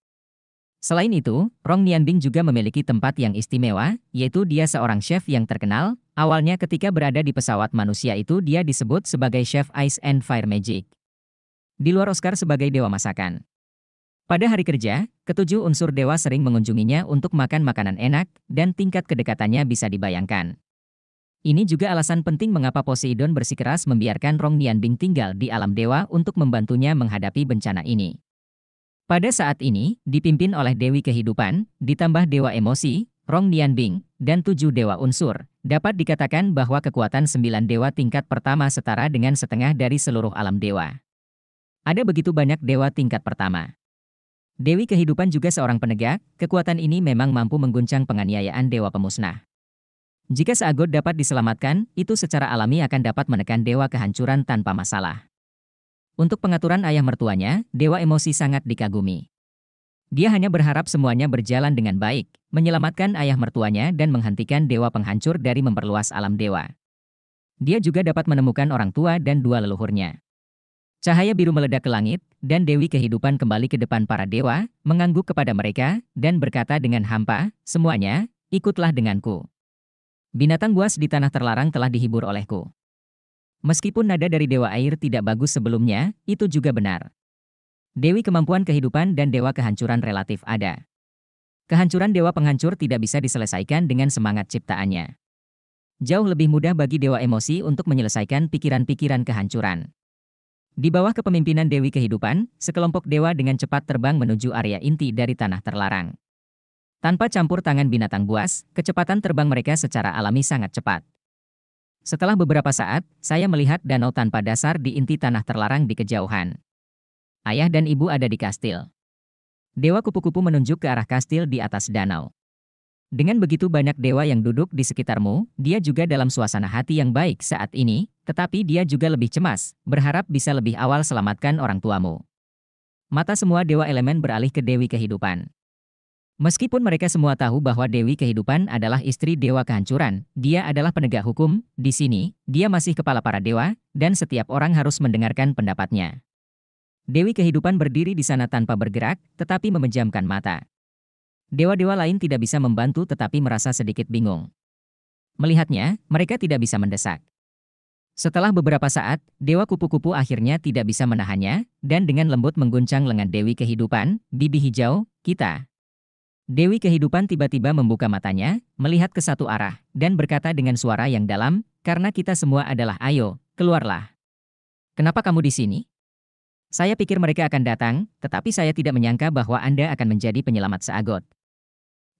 Selain itu, Rong Nianbing juga memiliki tempat yang istimewa, yaitu dia seorang chef yang terkenal, Awalnya ketika berada di pesawat manusia itu dia disebut sebagai Chef Ice and Fire Magic. Di luar Oscar sebagai dewa masakan. Pada hari kerja, ketujuh unsur dewa sering mengunjunginya untuk makan makanan enak, dan tingkat kedekatannya bisa dibayangkan. Ini juga alasan penting mengapa Poseidon bersikeras membiarkan Rong Bing tinggal di alam dewa untuk membantunya menghadapi bencana ini. Pada saat ini, dipimpin oleh Dewi Kehidupan, ditambah Dewa Emosi, Rong Nianbing, dan tujuh dewa unsur, dapat dikatakan bahwa kekuatan sembilan dewa tingkat pertama setara dengan setengah dari seluruh alam dewa. Ada begitu banyak dewa tingkat pertama. Dewi kehidupan juga seorang penegak, kekuatan ini memang mampu mengguncang penganiayaan dewa pemusnah. Jika Sagot dapat diselamatkan, itu secara alami akan dapat menekan dewa kehancuran tanpa masalah. Untuk pengaturan ayah mertuanya, dewa emosi sangat dikagumi. Dia hanya berharap semuanya berjalan dengan baik, menyelamatkan ayah mertuanya dan menghentikan dewa penghancur dari memperluas alam dewa. Dia juga dapat menemukan orang tua dan dua leluhurnya. Cahaya biru meledak ke langit, dan Dewi kehidupan kembali ke depan para dewa, mengangguk kepada mereka, dan berkata dengan hampa, semuanya, ikutlah denganku. Binatang buas di tanah terlarang telah dihibur olehku. Meskipun nada dari dewa air tidak bagus sebelumnya, itu juga benar. Dewi kemampuan kehidupan dan dewa kehancuran relatif ada. Kehancuran Dewa Penghancur tidak bisa diselesaikan dengan semangat ciptaannya. Jauh lebih mudah bagi Dewa Emosi untuk menyelesaikan pikiran-pikiran kehancuran. Di bawah kepemimpinan Dewi Kehidupan, sekelompok dewa dengan cepat terbang menuju area inti dari tanah terlarang. Tanpa campur tangan binatang buas, kecepatan terbang mereka secara alami sangat cepat. Setelah beberapa saat, saya melihat danau tanpa dasar di inti tanah terlarang di kejauhan. Ayah dan ibu ada di kastil. Dewa kupu-kupu menunjuk ke arah kastil di atas danau. Dengan begitu banyak dewa yang duduk di sekitarmu, dia juga dalam suasana hati yang baik saat ini, tetapi dia juga lebih cemas, berharap bisa lebih awal selamatkan orang tuamu. Mata semua dewa elemen beralih ke Dewi Kehidupan. Meskipun mereka semua tahu bahwa Dewi Kehidupan adalah istri Dewa Kehancuran, dia adalah penegak hukum, di sini, dia masih kepala para dewa, dan setiap orang harus mendengarkan pendapatnya. Dewi kehidupan berdiri di sana tanpa bergerak, tetapi memejamkan mata. Dewa-dewa lain tidak bisa membantu tetapi merasa sedikit bingung. Melihatnya, mereka tidak bisa mendesak. Setelah beberapa saat, Dewa Kupu-Kupu akhirnya tidak bisa menahannya, dan dengan lembut mengguncang lengan Dewi Kehidupan, Bibi Hijau, kita. Dewi Kehidupan tiba-tiba membuka matanya, melihat ke satu arah, dan berkata dengan suara yang dalam, karena kita semua adalah ayo, keluarlah. Kenapa kamu di sini? Saya pikir mereka akan datang, tetapi saya tidak menyangka bahwa Anda akan menjadi penyelamat seagot.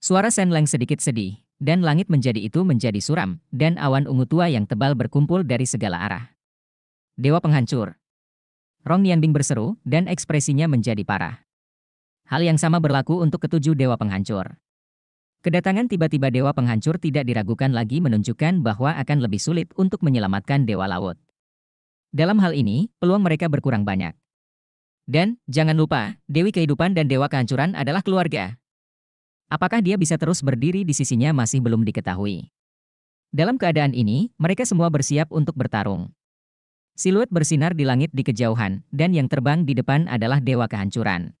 Suara Leng sedikit sedih, dan langit menjadi itu menjadi suram, dan awan ungu tua yang tebal berkumpul dari segala arah. Dewa penghancur. Rong Nianbing berseru, dan ekspresinya menjadi parah. Hal yang sama berlaku untuk ketujuh dewa penghancur. Kedatangan tiba-tiba dewa penghancur tidak diragukan lagi menunjukkan bahwa akan lebih sulit untuk menyelamatkan dewa laut. Dalam hal ini, peluang mereka berkurang banyak. Dan, jangan lupa, Dewi Kehidupan dan Dewa Kehancuran adalah keluarga. Apakah dia bisa terus berdiri di sisinya masih belum diketahui. Dalam keadaan ini, mereka semua bersiap untuk bertarung. Siluet bersinar di langit di kejauhan, dan yang terbang di depan adalah Dewa Kehancuran.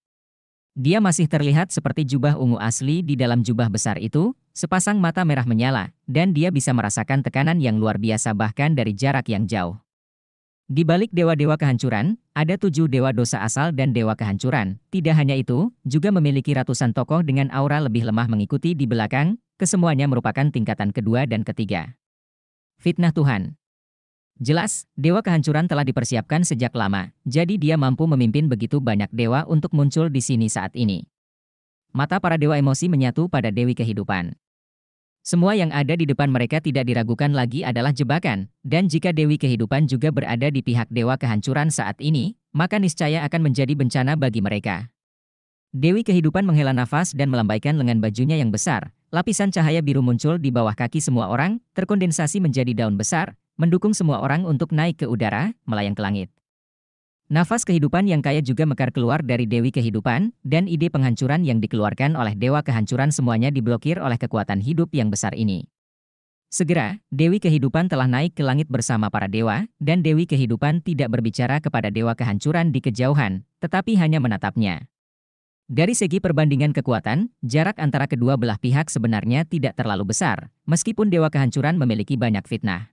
Dia masih terlihat seperti jubah ungu asli di dalam jubah besar itu, sepasang mata merah menyala, dan dia bisa merasakan tekanan yang luar biasa bahkan dari jarak yang jauh. Di balik dewa-dewa kehancuran, ada tujuh dewa dosa asal dan dewa kehancuran. Tidak hanya itu, juga memiliki ratusan tokoh dengan aura lebih lemah mengikuti di belakang, kesemuanya merupakan tingkatan kedua dan ketiga. Fitnah Tuhan Jelas, dewa kehancuran telah dipersiapkan sejak lama, jadi dia mampu memimpin begitu banyak dewa untuk muncul di sini saat ini. Mata para dewa emosi menyatu pada dewi kehidupan. Semua yang ada di depan mereka tidak diragukan lagi adalah jebakan, dan jika Dewi Kehidupan juga berada di pihak Dewa Kehancuran saat ini, maka niscaya akan menjadi bencana bagi mereka. Dewi Kehidupan menghela nafas dan melambaikan lengan bajunya yang besar, lapisan cahaya biru muncul di bawah kaki semua orang, terkondensasi menjadi daun besar, mendukung semua orang untuk naik ke udara, melayang ke langit. Nafas kehidupan yang kaya juga mekar keluar dari Dewi Kehidupan, dan ide penghancuran yang dikeluarkan oleh Dewa Kehancuran semuanya diblokir oleh kekuatan hidup yang besar ini. Segera, Dewi Kehidupan telah naik ke langit bersama para dewa, dan Dewi Kehidupan tidak berbicara kepada Dewa Kehancuran di kejauhan, tetapi hanya menatapnya. Dari segi perbandingan kekuatan, jarak antara kedua belah pihak sebenarnya tidak terlalu besar, meskipun Dewa Kehancuran memiliki banyak fitnah.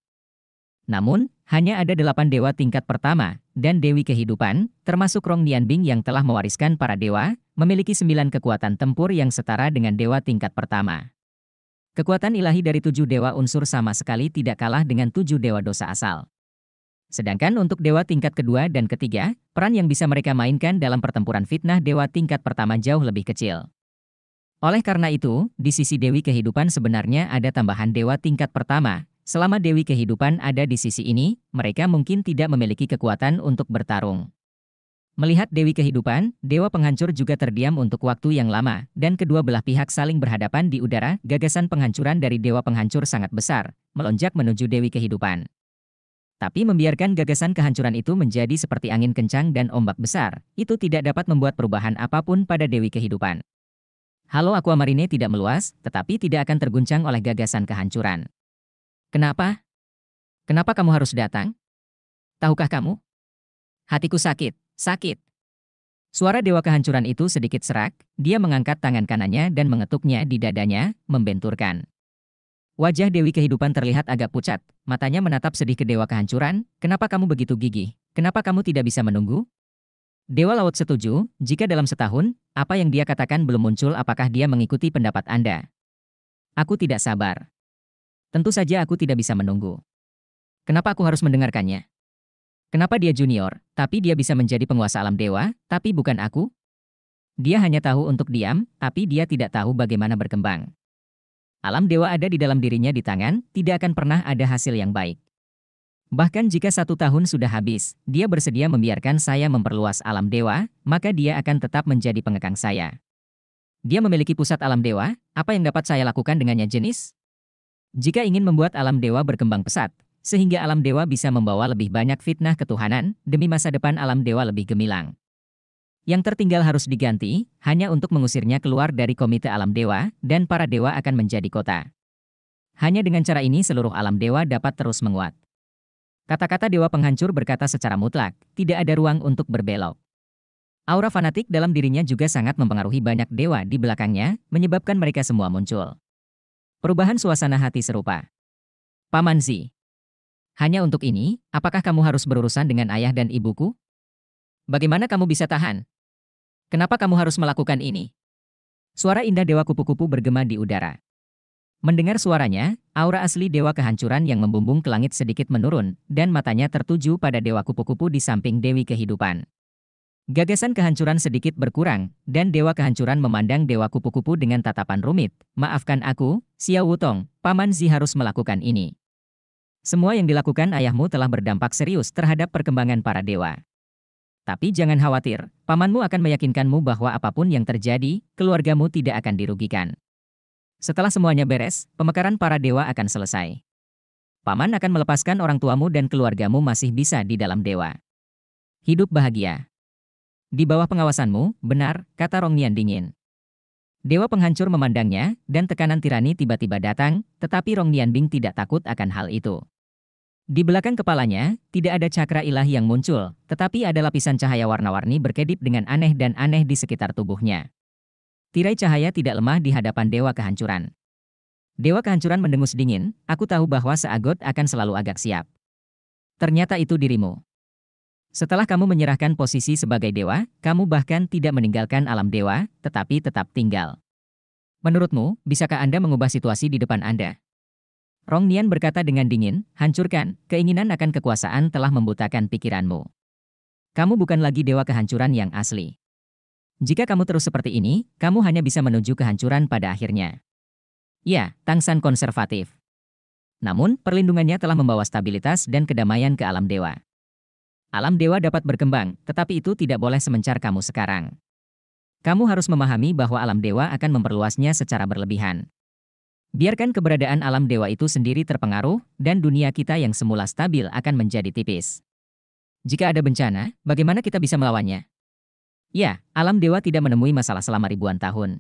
Namun, hanya ada delapan dewa tingkat pertama, dan Dewi Kehidupan, termasuk Rong Nianbing yang telah mewariskan para dewa, memiliki sembilan kekuatan tempur yang setara dengan dewa tingkat pertama. Kekuatan ilahi dari tujuh dewa unsur sama sekali tidak kalah dengan tujuh dewa dosa asal. Sedangkan untuk dewa tingkat kedua dan ketiga, peran yang bisa mereka mainkan dalam pertempuran fitnah dewa tingkat pertama jauh lebih kecil. Oleh karena itu, di sisi Dewi Kehidupan sebenarnya ada tambahan dewa tingkat pertama, Selama Dewi kehidupan ada di sisi ini, mereka mungkin tidak memiliki kekuatan untuk bertarung. Melihat Dewi kehidupan, Dewa Penghancur juga terdiam untuk waktu yang lama, dan kedua belah pihak saling berhadapan di udara, gagasan penghancuran dari Dewa Penghancur sangat besar, melonjak menuju Dewi kehidupan. Tapi membiarkan gagasan kehancuran itu menjadi seperti angin kencang dan ombak besar, itu tidak dapat membuat perubahan apapun pada Dewi kehidupan. Halo Aquamarine tidak meluas, tetapi tidak akan terguncang oleh gagasan kehancuran. Kenapa? Kenapa kamu harus datang? Tahukah kamu? Hatiku sakit, sakit. Suara dewa kehancuran itu sedikit serak, dia mengangkat tangan kanannya dan mengetuknya di dadanya, membenturkan. Wajah Dewi kehidupan terlihat agak pucat, matanya menatap sedih ke dewa kehancuran, kenapa kamu begitu gigih? Kenapa kamu tidak bisa menunggu? Dewa Laut setuju, jika dalam setahun, apa yang dia katakan belum muncul apakah dia mengikuti pendapat Anda. Aku tidak sabar. Tentu saja aku tidak bisa menunggu. Kenapa aku harus mendengarkannya? Kenapa dia junior, tapi dia bisa menjadi penguasa alam dewa, tapi bukan aku? Dia hanya tahu untuk diam, tapi dia tidak tahu bagaimana berkembang. Alam dewa ada di dalam dirinya di tangan, tidak akan pernah ada hasil yang baik. Bahkan jika satu tahun sudah habis, dia bersedia membiarkan saya memperluas alam dewa, maka dia akan tetap menjadi pengekang saya. Dia memiliki pusat alam dewa, apa yang dapat saya lakukan dengannya jenis? Jika ingin membuat alam dewa berkembang pesat, sehingga alam dewa bisa membawa lebih banyak fitnah ketuhanan, demi masa depan alam dewa lebih gemilang. Yang tertinggal harus diganti, hanya untuk mengusirnya keluar dari komite alam dewa, dan para dewa akan menjadi kota. Hanya dengan cara ini seluruh alam dewa dapat terus menguat. Kata-kata dewa penghancur berkata secara mutlak, tidak ada ruang untuk berbelok. Aura fanatik dalam dirinya juga sangat mempengaruhi banyak dewa di belakangnya, menyebabkan mereka semua muncul. Perubahan suasana hati serupa. Paman Zi. Hanya untuk ini, apakah kamu harus berurusan dengan ayah dan ibuku? Bagaimana kamu bisa tahan? Kenapa kamu harus melakukan ini? Suara indah Dewa Kupu-Kupu bergema di udara. Mendengar suaranya, aura asli Dewa Kehancuran yang membumbung ke langit sedikit menurun, dan matanya tertuju pada Dewa Kupu-Kupu di samping Dewi Kehidupan. Gagasan kehancuran sedikit berkurang, dan Dewa Kehancuran memandang Dewa Kupu-Kupu dengan tatapan rumit. Maafkan aku, Xiao Wutong, Paman Zi harus melakukan ini. Semua yang dilakukan ayahmu telah berdampak serius terhadap perkembangan para dewa. Tapi jangan khawatir, pamanmu akan meyakinkanmu bahwa apapun yang terjadi, keluargamu tidak akan dirugikan. Setelah semuanya beres, pemekaran para dewa akan selesai. Paman akan melepaskan orang tuamu dan keluargamu masih bisa di dalam dewa. Hidup bahagia. Di bawah pengawasanmu, benar, kata Rongnian dingin. Dewa penghancur memandangnya, dan tekanan tirani tiba-tiba datang, tetapi Rongnian Bing tidak takut akan hal itu. Di belakang kepalanya, tidak ada cakra ilahi yang muncul, tetapi ada lapisan cahaya warna-warni berkedip dengan aneh dan aneh di sekitar tubuhnya. Tirai cahaya tidak lemah di hadapan Dewa Kehancuran. Dewa Kehancuran mendengus dingin, aku tahu bahwa Seagot akan selalu agak siap. Ternyata itu dirimu. Setelah kamu menyerahkan posisi sebagai dewa, kamu bahkan tidak meninggalkan alam dewa, tetapi tetap tinggal. Menurutmu, bisakah Anda mengubah situasi di depan Anda? Rong Nian berkata dengan dingin, hancurkan, keinginan akan kekuasaan telah membutakan pikiranmu. Kamu bukan lagi dewa kehancuran yang asli. Jika kamu terus seperti ini, kamu hanya bisa menuju kehancuran pada akhirnya. Ya, Tang San konservatif. Namun, perlindungannya telah membawa stabilitas dan kedamaian ke alam dewa. Alam dewa dapat berkembang, tetapi itu tidak boleh semencar kamu sekarang. Kamu harus memahami bahwa alam dewa akan memperluasnya secara berlebihan. Biarkan keberadaan alam dewa itu sendiri terpengaruh, dan dunia kita yang semula stabil akan menjadi tipis. Jika ada bencana, bagaimana kita bisa melawannya? Ya, alam dewa tidak menemui masalah selama ribuan tahun.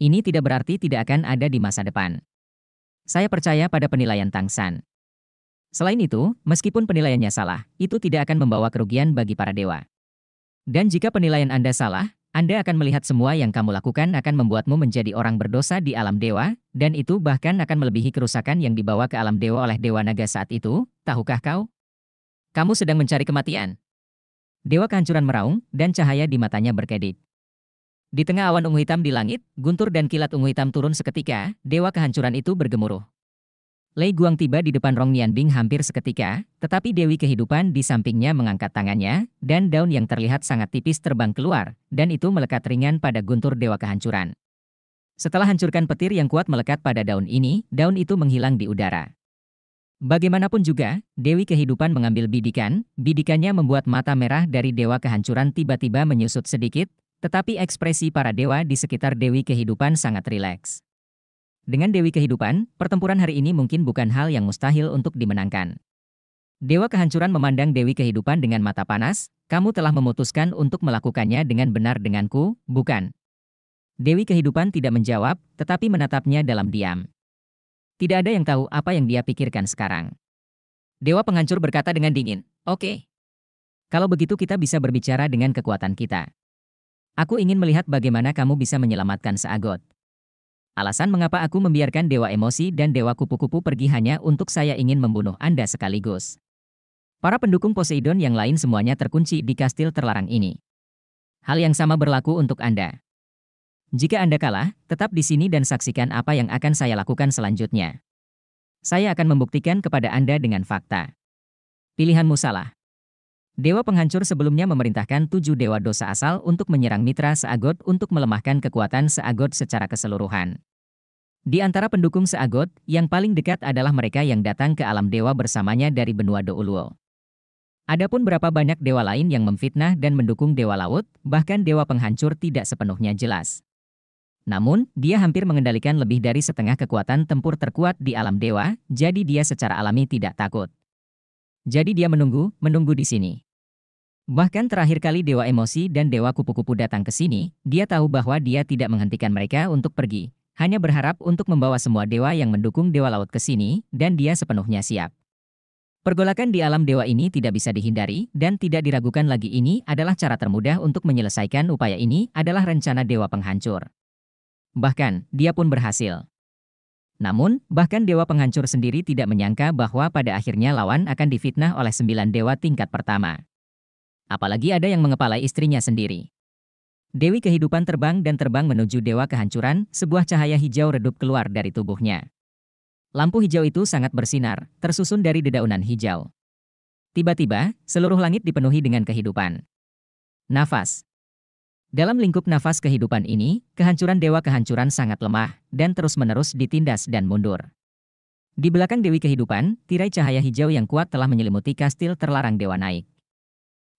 Ini tidak berarti tidak akan ada di masa depan. Saya percaya pada penilaian Tang San. Selain itu, meskipun penilaiannya salah, itu tidak akan membawa kerugian bagi para dewa. Dan jika penilaian Anda salah, Anda akan melihat semua yang kamu lakukan akan membuatmu menjadi orang berdosa di alam dewa, dan itu bahkan akan melebihi kerusakan yang dibawa ke alam dewa oleh Dewa Naga saat itu, tahukah kau? Kamu sedang mencari kematian. Dewa kehancuran meraung, dan cahaya di matanya berkedip. Di tengah awan ungu hitam di langit, guntur dan kilat ungu hitam turun seketika, dewa kehancuran itu bergemuruh. Lei Guang tiba di depan Rong Nianbing hampir seketika, tetapi Dewi Kehidupan di sampingnya mengangkat tangannya, dan daun yang terlihat sangat tipis terbang keluar, dan itu melekat ringan pada guntur Dewa Kehancuran. Setelah hancurkan petir yang kuat melekat pada daun ini, daun itu menghilang di udara. Bagaimanapun juga, Dewi Kehidupan mengambil bidikan, bidikannya membuat mata merah dari Dewa Kehancuran tiba-tiba menyusut sedikit, tetapi ekspresi para dewa di sekitar Dewi Kehidupan sangat rileks. Dengan Dewi Kehidupan, pertempuran hari ini mungkin bukan hal yang mustahil untuk dimenangkan. Dewa Kehancuran memandang Dewi Kehidupan dengan mata panas, kamu telah memutuskan untuk melakukannya dengan benar denganku, bukan? Dewi Kehidupan tidak menjawab, tetapi menatapnya dalam diam. Tidak ada yang tahu apa yang dia pikirkan sekarang. Dewa Penghancur berkata dengan dingin, Oke. Okay. Kalau begitu kita bisa berbicara dengan kekuatan kita. Aku ingin melihat bagaimana kamu bisa menyelamatkan seagot." Alasan mengapa aku membiarkan dewa emosi dan dewa kupu-kupu pergi hanya untuk saya ingin membunuh Anda sekaligus. Para pendukung Poseidon yang lain semuanya terkunci di kastil terlarang ini. Hal yang sama berlaku untuk Anda. Jika Anda kalah, tetap di sini dan saksikan apa yang akan saya lakukan selanjutnya. Saya akan membuktikan kepada Anda dengan fakta. Pilihanmu salah. Dewa Penghancur sebelumnya memerintahkan tujuh dewa dosa asal untuk menyerang mitra Seagot untuk melemahkan kekuatan Seagot secara keseluruhan. Di antara pendukung Seagot, yang paling dekat adalah mereka yang datang ke alam dewa bersamanya dari benua Douluo. Adapun berapa banyak dewa lain yang memfitnah dan mendukung dewa laut, bahkan dewa penghancur tidak sepenuhnya jelas. Namun, dia hampir mengendalikan lebih dari setengah kekuatan tempur terkuat di alam dewa, jadi dia secara alami tidak takut. Jadi dia menunggu, menunggu di sini. Bahkan terakhir kali Dewa Emosi dan Dewa Kupu-Kupu datang ke sini, dia tahu bahwa dia tidak menghentikan mereka untuk pergi, hanya berharap untuk membawa semua dewa yang mendukung Dewa Laut ke sini, dan dia sepenuhnya siap. Pergolakan di alam dewa ini tidak bisa dihindari, dan tidak diragukan lagi ini adalah cara termudah untuk menyelesaikan upaya ini adalah rencana Dewa Penghancur. Bahkan, dia pun berhasil. Namun, bahkan dewa penghancur sendiri tidak menyangka bahwa pada akhirnya lawan akan difitnah oleh sembilan dewa tingkat pertama. Apalagi ada yang mengepalai istrinya sendiri. Dewi kehidupan terbang dan terbang menuju dewa kehancuran, sebuah cahaya hijau redup keluar dari tubuhnya. Lampu hijau itu sangat bersinar, tersusun dari dedaunan hijau. Tiba-tiba, seluruh langit dipenuhi dengan kehidupan. Nafas, dalam lingkup nafas kehidupan ini, kehancuran dewa kehancuran sangat lemah dan terus-menerus ditindas dan mundur. Di belakang Dewi Kehidupan, tirai cahaya hijau yang kuat telah menyelimuti kastil terlarang dewa naik.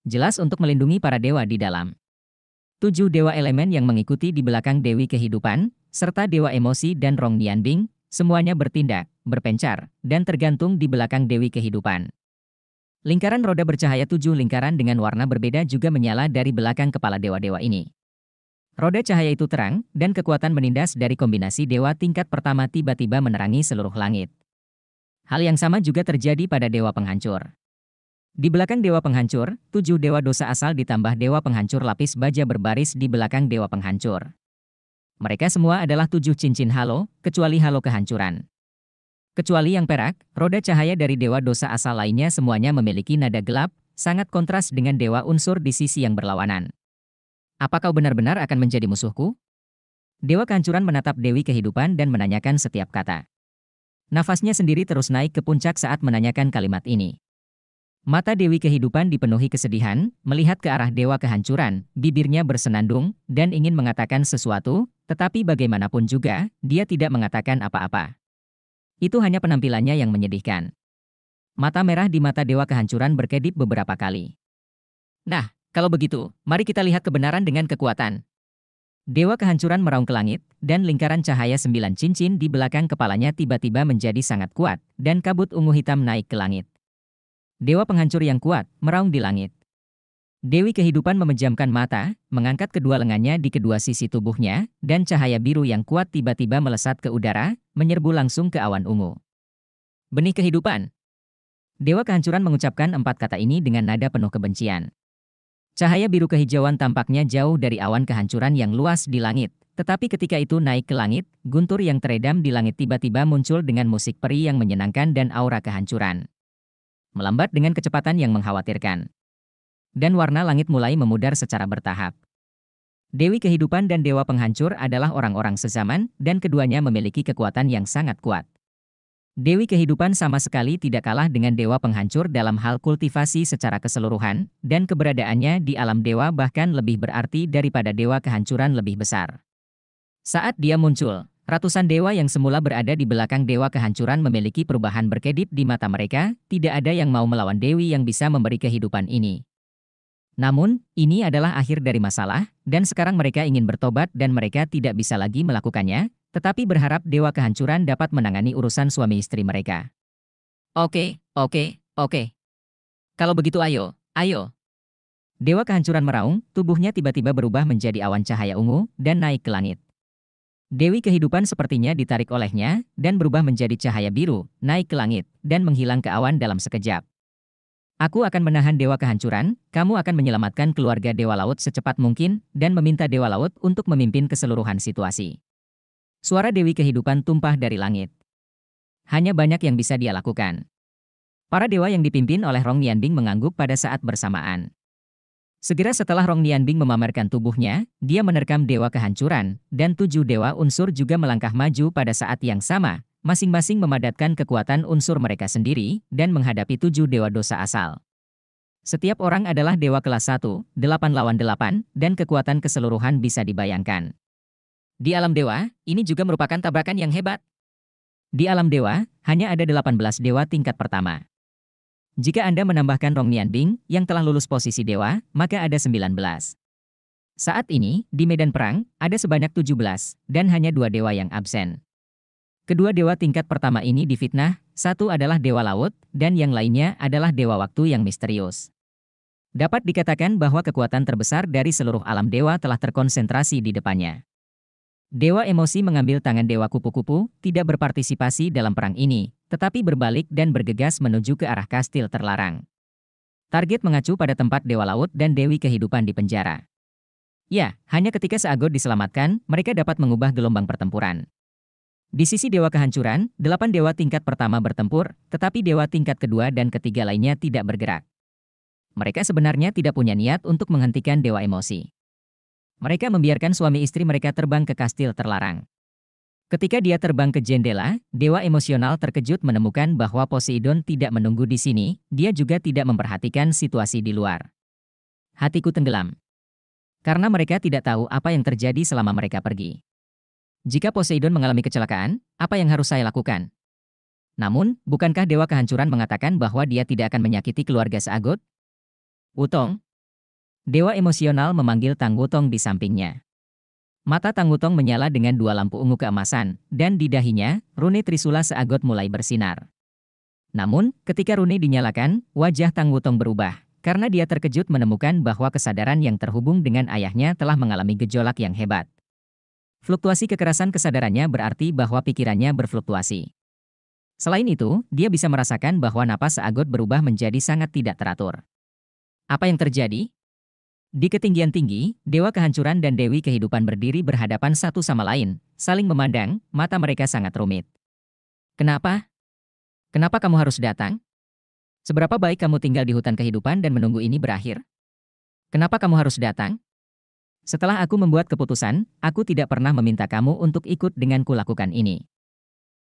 Jelas untuk melindungi para dewa di dalam. Tujuh dewa elemen yang mengikuti di belakang Dewi Kehidupan, serta dewa emosi dan Rong Nianbing, semuanya bertindak, berpencar, dan tergantung di belakang Dewi Kehidupan. Lingkaran roda bercahaya tujuh lingkaran dengan warna berbeda juga menyala dari belakang kepala dewa-dewa ini. Roda cahaya itu terang, dan kekuatan menindas dari kombinasi dewa tingkat pertama tiba-tiba menerangi seluruh langit. Hal yang sama juga terjadi pada dewa penghancur. Di belakang dewa penghancur, tujuh dewa dosa asal ditambah dewa penghancur lapis baja berbaris di belakang dewa penghancur. Mereka semua adalah tujuh cincin halo, kecuali halo kehancuran. Kecuali yang perak, roda cahaya dari dewa dosa asal lainnya semuanya memiliki nada gelap, sangat kontras dengan dewa unsur di sisi yang berlawanan. Apa kau benar-benar akan menjadi musuhku? Dewa kehancuran menatap Dewi kehidupan dan menanyakan setiap kata. Nafasnya sendiri terus naik ke puncak saat menanyakan kalimat ini. Mata Dewi kehidupan dipenuhi kesedihan, melihat ke arah Dewa kehancuran, bibirnya bersenandung, dan ingin mengatakan sesuatu, tetapi bagaimanapun juga, dia tidak mengatakan apa-apa. Itu hanya penampilannya yang menyedihkan. Mata merah di mata Dewa Kehancuran berkedip beberapa kali. Nah, kalau begitu, mari kita lihat kebenaran dengan kekuatan. Dewa Kehancuran meraung ke langit, dan lingkaran cahaya sembilan cincin di belakang kepalanya tiba-tiba menjadi sangat kuat, dan kabut ungu hitam naik ke langit. Dewa Penghancur yang kuat meraung di langit. Dewi kehidupan memejamkan mata, mengangkat kedua lengannya di kedua sisi tubuhnya, dan cahaya biru yang kuat tiba-tiba melesat ke udara, menyerbu langsung ke awan ungu. Benih kehidupan. Dewa kehancuran mengucapkan empat kata ini dengan nada penuh kebencian. Cahaya biru kehijauan tampaknya jauh dari awan kehancuran yang luas di langit, tetapi ketika itu naik ke langit, guntur yang teredam di langit tiba-tiba muncul dengan musik peri yang menyenangkan dan aura kehancuran. Melambat dengan kecepatan yang mengkhawatirkan dan warna langit mulai memudar secara bertahap. Dewi kehidupan dan dewa penghancur adalah orang-orang sezaman, dan keduanya memiliki kekuatan yang sangat kuat. Dewi kehidupan sama sekali tidak kalah dengan dewa penghancur dalam hal kultivasi secara keseluruhan, dan keberadaannya di alam dewa bahkan lebih berarti daripada dewa kehancuran lebih besar. Saat dia muncul, ratusan dewa yang semula berada di belakang dewa kehancuran memiliki perubahan berkedip di mata mereka, tidak ada yang mau melawan dewi yang bisa memberi kehidupan ini. Namun, ini adalah akhir dari masalah, dan sekarang mereka ingin bertobat dan mereka tidak bisa lagi melakukannya, tetapi berharap Dewa Kehancuran dapat menangani urusan suami istri mereka. Oke, oke, oke. Kalau begitu ayo, ayo. Dewa Kehancuran meraung, tubuhnya tiba-tiba berubah menjadi awan cahaya ungu, dan naik ke langit. Dewi kehidupan sepertinya ditarik olehnya, dan berubah menjadi cahaya biru, naik ke langit, dan menghilang ke awan dalam sekejap. Aku akan menahan dewa kehancuran, kamu akan menyelamatkan keluarga dewa laut secepat mungkin, dan meminta dewa laut untuk memimpin keseluruhan situasi. Suara dewi kehidupan tumpah dari langit. Hanya banyak yang bisa dia lakukan. Para dewa yang dipimpin oleh Rong Nianbing mengangguk pada saat bersamaan. Segera setelah Rong Nianbing memamerkan tubuhnya, dia menerkam dewa kehancuran, dan tujuh dewa unsur juga melangkah maju pada saat yang sama, masing-masing memadatkan kekuatan unsur mereka sendiri dan menghadapi tujuh dewa dosa asal. Setiap orang adalah dewa kelas 1, 8 lawan 8, dan kekuatan keseluruhan bisa dibayangkan. Di alam dewa, ini juga merupakan tabrakan yang hebat. Di alam dewa, hanya ada 18 dewa tingkat pertama. Jika Anda menambahkan Rong Nian Bing yang telah lulus posisi dewa, maka ada 19. Saat ini, di medan perang, ada sebanyak 17, dan hanya dua dewa yang absen. Kedua dewa tingkat pertama ini difitnah, satu adalah dewa laut, dan yang lainnya adalah dewa waktu yang misterius. Dapat dikatakan bahwa kekuatan terbesar dari seluruh alam dewa telah terkonsentrasi di depannya. Dewa emosi mengambil tangan dewa kupu-kupu, tidak berpartisipasi dalam perang ini, tetapi berbalik dan bergegas menuju ke arah kastil terlarang. Target mengacu pada tempat dewa laut dan dewi kehidupan di penjara. Ya, hanya ketika Seagot diselamatkan, mereka dapat mengubah gelombang pertempuran. Di sisi dewa kehancuran, delapan dewa tingkat pertama bertempur, tetapi dewa tingkat kedua dan ketiga lainnya tidak bergerak. Mereka sebenarnya tidak punya niat untuk menghentikan dewa emosi. Mereka membiarkan suami istri mereka terbang ke kastil terlarang. Ketika dia terbang ke jendela, dewa emosional terkejut menemukan bahwa Poseidon tidak menunggu di sini, dia juga tidak memperhatikan situasi di luar. Hatiku tenggelam. Karena mereka tidak tahu apa yang terjadi selama mereka pergi. Jika Poseidon mengalami kecelakaan, apa yang harus saya lakukan? Namun, bukankah Dewa Kehancuran mengatakan bahwa dia tidak akan menyakiti keluarga Sagot? Wutong. Dewa emosional memanggil Tang Wutong di sampingnya. Mata Tang Wutong menyala dengan dua lampu ungu keemasan, dan di dahinya, rune Trisula Seagot mulai bersinar. Namun, ketika rune dinyalakan, wajah Tang Wutong berubah, karena dia terkejut menemukan bahwa kesadaran yang terhubung dengan ayahnya telah mengalami gejolak yang hebat. Fluktuasi kekerasan kesadarannya berarti bahwa pikirannya berfluktuasi. Selain itu, dia bisa merasakan bahwa napas Agot berubah menjadi sangat tidak teratur. Apa yang terjadi? Di ketinggian tinggi, dewa kehancuran dan dewi kehidupan berdiri berhadapan satu sama lain, saling memandang, mata mereka sangat rumit. Kenapa? Kenapa kamu harus datang? Seberapa baik kamu tinggal di hutan kehidupan dan menunggu ini berakhir? Kenapa kamu harus datang? Setelah aku membuat keputusan, aku tidak pernah meminta kamu untuk ikut dengan kulakukan ini.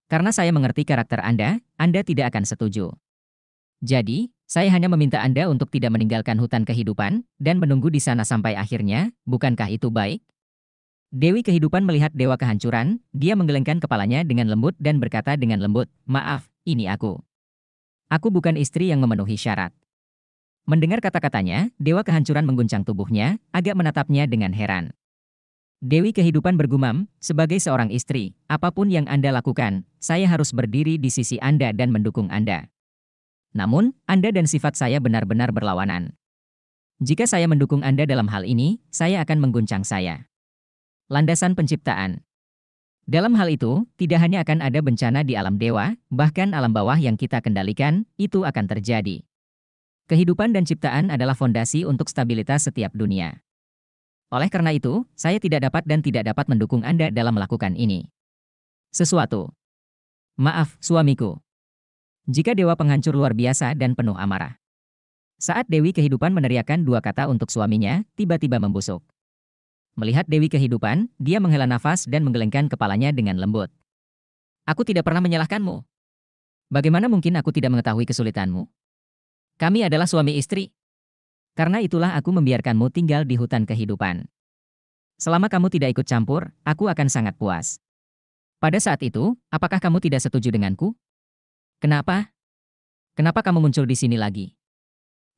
Karena saya mengerti karakter Anda, Anda tidak akan setuju. Jadi, saya hanya meminta Anda untuk tidak meninggalkan hutan kehidupan dan menunggu di sana sampai akhirnya, bukankah itu baik? Dewi kehidupan melihat dewa kehancuran, dia menggelengkan kepalanya dengan lembut dan berkata dengan lembut, "Maaf, ini aku. Aku bukan istri yang memenuhi syarat." Mendengar kata-katanya, dewa kehancuran mengguncang tubuhnya, agak menatapnya dengan heran. Dewi kehidupan bergumam, sebagai seorang istri, apapun yang Anda lakukan, saya harus berdiri di sisi Anda dan mendukung Anda. Namun, Anda dan sifat saya benar-benar berlawanan. Jika saya mendukung Anda dalam hal ini, saya akan mengguncang saya. Landasan penciptaan dalam hal itu, tidak hanya akan ada bencana di alam dewa, bahkan alam bawah yang kita kendalikan, itu akan terjadi. Kehidupan dan ciptaan adalah fondasi untuk stabilitas setiap dunia. Oleh karena itu, saya tidak dapat dan tidak dapat mendukung Anda dalam melakukan ini. Sesuatu. Maaf, suamiku. Jika dewa penghancur luar biasa dan penuh amarah. Saat Dewi Kehidupan meneriakkan dua kata untuk suaminya, tiba-tiba membusuk. Melihat Dewi Kehidupan, dia menghela nafas dan menggelengkan kepalanya dengan lembut. Aku tidak pernah menyalahkanmu. Bagaimana mungkin aku tidak mengetahui kesulitanmu? Kami adalah suami istri. Karena itulah aku membiarkanmu tinggal di hutan kehidupan. Selama kamu tidak ikut campur, aku akan sangat puas. Pada saat itu, apakah kamu tidak setuju denganku? Kenapa? Kenapa kamu muncul di sini lagi?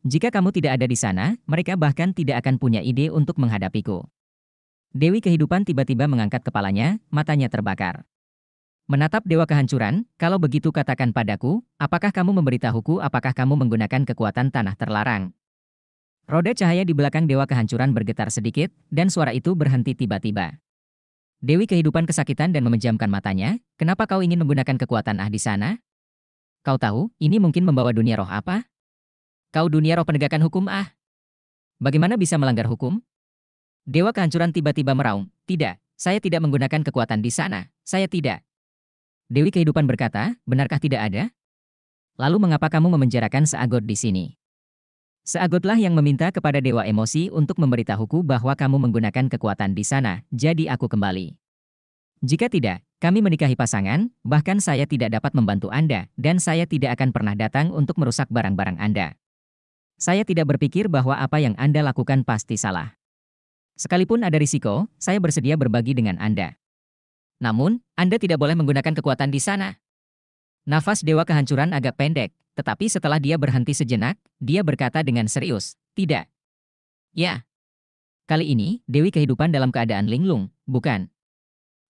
Jika kamu tidak ada di sana, mereka bahkan tidak akan punya ide untuk menghadapiku. Dewi kehidupan tiba-tiba mengangkat kepalanya, matanya terbakar. Menatap dewa kehancuran, kalau begitu katakan padaku, apakah kamu memberitahuku apakah kamu menggunakan kekuatan tanah terlarang? Roda cahaya di belakang dewa kehancuran bergetar sedikit, dan suara itu berhenti tiba-tiba. Dewi kehidupan kesakitan dan memejamkan matanya, kenapa kau ingin menggunakan kekuatan ah di sana? Kau tahu, ini mungkin membawa dunia roh apa? Kau dunia roh penegakan hukum ah. Bagaimana bisa melanggar hukum? Dewa kehancuran tiba-tiba meraung, tidak, saya tidak menggunakan kekuatan di sana, saya tidak, Dewi Kehidupan berkata, benarkah tidak ada? Lalu mengapa kamu memenjarakan Seagot di sini? Seagotlah yang meminta kepada Dewa Emosi untuk memberitahuku bahwa kamu menggunakan kekuatan di sana, jadi aku kembali. Jika tidak, kami menikahi pasangan, bahkan saya tidak dapat membantu Anda, dan saya tidak akan pernah datang untuk merusak barang-barang Anda. Saya tidak berpikir bahwa apa yang Anda lakukan pasti salah. Sekalipun ada risiko, saya bersedia berbagi dengan Anda. Namun, Anda tidak boleh menggunakan kekuatan di sana. Nafas Dewa Kehancuran agak pendek, tetapi setelah dia berhenti sejenak, dia berkata dengan serius, tidak. Ya. Kali ini, Dewi Kehidupan dalam keadaan linglung, bukan.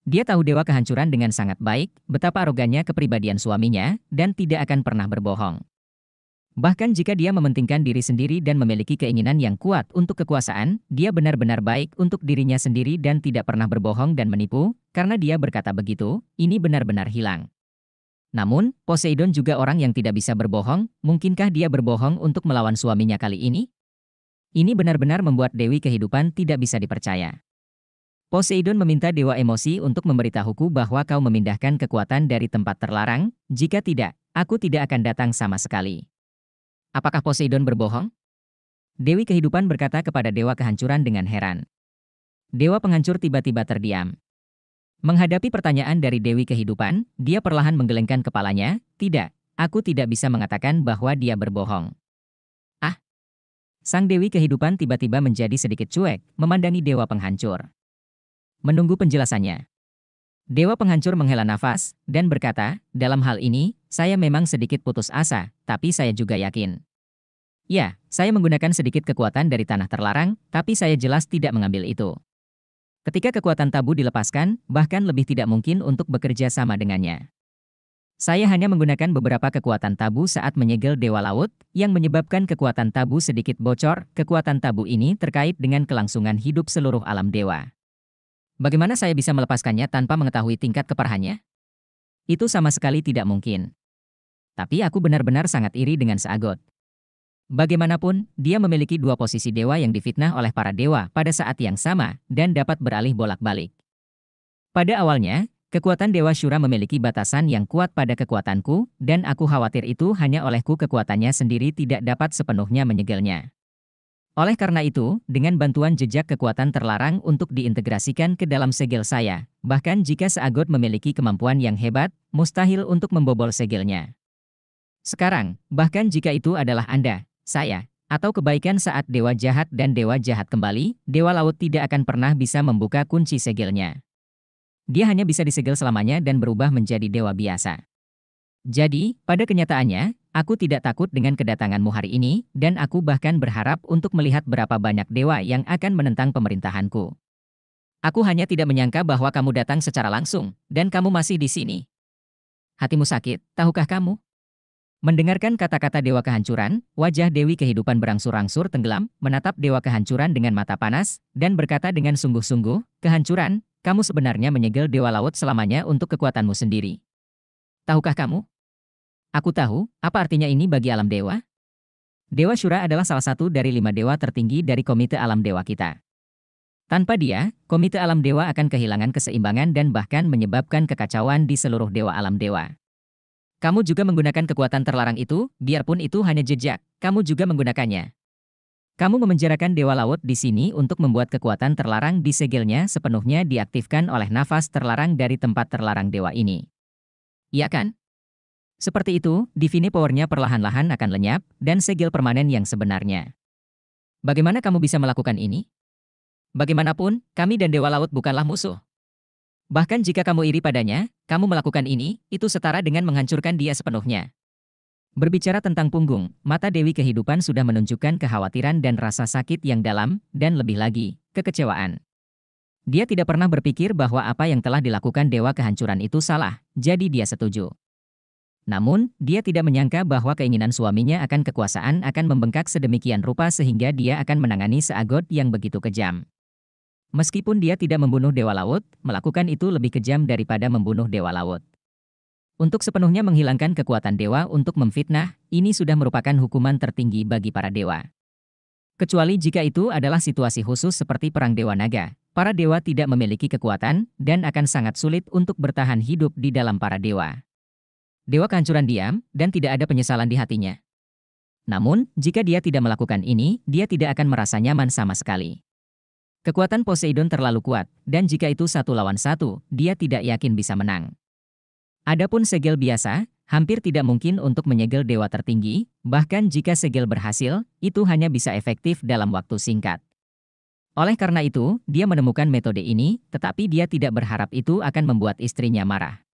Dia tahu Dewa Kehancuran dengan sangat baik, betapa arogannya kepribadian suaminya, dan tidak akan pernah berbohong. Bahkan jika dia mementingkan diri sendiri dan memiliki keinginan yang kuat untuk kekuasaan, dia benar-benar baik untuk dirinya sendiri dan tidak pernah berbohong dan menipu, karena dia berkata begitu, ini benar-benar hilang. Namun, Poseidon juga orang yang tidak bisa berbohong, mungkinkah dia berbohong untuk melawan suaminya kali ini? Ini benar-benar membuat Dewi kehidupan tidak bisa dipercaya. Poseidon meminta dewa emosi untuk memberitahuku bahwa kau memindahkan kekuatan dari tempat terlarang, jika tidak, aku tidak akan datang sama sekali. Apakah Poseidon berbohong? Dewi kehidupan berkata kepada dewa kehancuran dengan heran. Dewa penghancur tiba-tiba terdiam. Menghadapi pertanyaan dari dewi kehidupan, dia perlahan menggelengkan kepalanya, "Tidak, aku tidak bisa mengatakan bahwa dia berbohong." Ah. Sang dewi kehidupan tiba-tiba menjadi sedikit cuek, memandangi dewa penghancur. Menunggu penjelasannya. Dewa penghancur menghela nafas dan berkata, dalam hal ini, saya memang sedikit putus asa, tapi saya juga yakin. Ya, saya menggunakan sedikit kekuatan dari tanah terlarang, tapi saya jelas tidak mengambil itu. Ketika kekuatan tabu dilepaskan, bahkan lebih tidak mungkin untuk bekerja sama dengannya. Saya hanya menggunakan beberapa kekuatan tabu saat menyegel Dewa Laut, yang menyebabkan kekuatan tabu sedikit bocor. Kekuatan tabu ini terkait dengan kelangsungan hidup seluruh alam dewa. Bagaimana saya bisa melepaskannya tanpa mengetahui tingkat keparahannya? Itu sama sekali tidak mungkin. Tapi aku benar-benar sangat iri dengan Saagot. Bagaimanapun, dia memiliki dua posisi dewa yang difitnah oleh para dewa pada saat yang sama dan dapat beralih bolak-balik. Pada awalnya, kekuatan Dewa Syura memiliki batasan yang kuat pada kekuatanku, dan aku khawatir itu hanya olehku kekuatannya sendiri tidak dapat sepenuhnya menyegelnya. Oleh karena itu, dengan bantuan jejak kekuatan terlarang untuk diintegrasikan ke dalam segel saya, bahkan jika Seagot memiliki kemampuan yang hebat, mustahil untuk membobol segelnya. Sekarang, bahkan jika itu adalah Anda, saya, atau kebaikan saat dewa jahat dan dewa jahat kembali, dewa laut tidak akan pernah bisa membuka kunci segelnya. Dia hanya bisa disegel selamanya dan berubah menjadi dewa biasa. Jadi, pada kenyataannya, Aku tidak takut dengan kedatanganmu hari ini, dan aku bahkan berharap untuk melihat berapa banyak dewa yang akan menentang pemerintahanku. Aku hanya tidak menyangka bahwa kamu datang secara langsung, dan kamu masih di sini. Hatimu sakit, tahukah kamu? Mendengarkan kata-kata Dewa Kehancuran, wajah Dewi Kehidupan berangsur-angsur tenggelam, menatap Dewa Kehancuran dengan mata panas, dan berkata dengan sungguh-sungguh, Kehancuran, kamu sebenarnya menyegel Dewa Laut selamanya untuk kekuatanmu sendiri. Tahukah kamu? Aku tahu, apa artinya ini bagi alam dewa? Dewa Syura adalah salah satu dari lima dewa tertinggi dari Komite Alam Dewa kita. Tanpa dia, Komite Alam Dewa akan kehilangan keseimbangan dan bahkan menyebabkan kekacauan di seluruh dewa alam dewa. Kamu juga menggunakan kekuatan terlarang itu, biarpun itu hanya jejak, kamu juga menggunakannya. Kamu memenjarakan dewa laut di sini untuk membuat kekuatan terlarang di segelnya sepenuhnya diaktifkan oleh nafas terlarang dari tempat terlarang dewa ini. Iya kan? Seperti itu, Divine Powernya perlahan-lahan akan lenyap, dan segel permanen yang sebenarnya. Bagaimana kamu bisa melakukan ini? Bagaimanapun, kami dan Dewa Laut bukanlah musuh. Bahkan jika kamu iri padanya, kamu melakukan ini, itu setara dengan menghancurkan dia sepenuhnya. Berbicara tentang punggung, mata Dewi Kehidupan sudah menunjukkan kekhawatiran dan rasa sakit yang dalam, dan lebih lagi, kekecewaan. Dia tidak pernah berpikir bahwa apa yang telah dilakukan Dewa Kehancuran itu salah, jadi dia setuju. Namun, dia tidak menyangka bahwa keinginan suaminya akan kekuasaan akan membengkak sedemikian rupa sehingga dia akan menangani Seagot yang begitu kejam. Meskipun dia tidak membunuh Dewa Laut, melakukan itu lebih kejam daripada membunuh Dewa Laut. Untuk sepenuhnya menghilangkan kekuatan dewa untuk memfitnah, ini sudah merupakan hukuman tertinggi bagi para dewa. Kecuali jika itu adalah situasi khusus seperti Perang Dewa Naga, para dewa tidak memiliki kekuatan dan akan sangat sulit untuk bertahan hidup di dalam para dewa. Dewa kehancuran diam dan tidak ada penyesalan di hatinya. Namun, jika dia tidak melakukan ini, dia tidak akan merasa nyaman sama sekali. Kekuatan Poseidon terlalu kuat, dan jika itu satu lawan satu, dia tidak yakin bisa menang. Adapun segel biasa, hampir tidak mungkin untuk menyegel dewa tertinggi, bahkan jika segel berhasil, itu hanya bisa efektif dalam waktu singkat. Oleh karena itu, dia menemukan metode ini, tetapi dia tidak berharap itu akan membuat istrinya marah.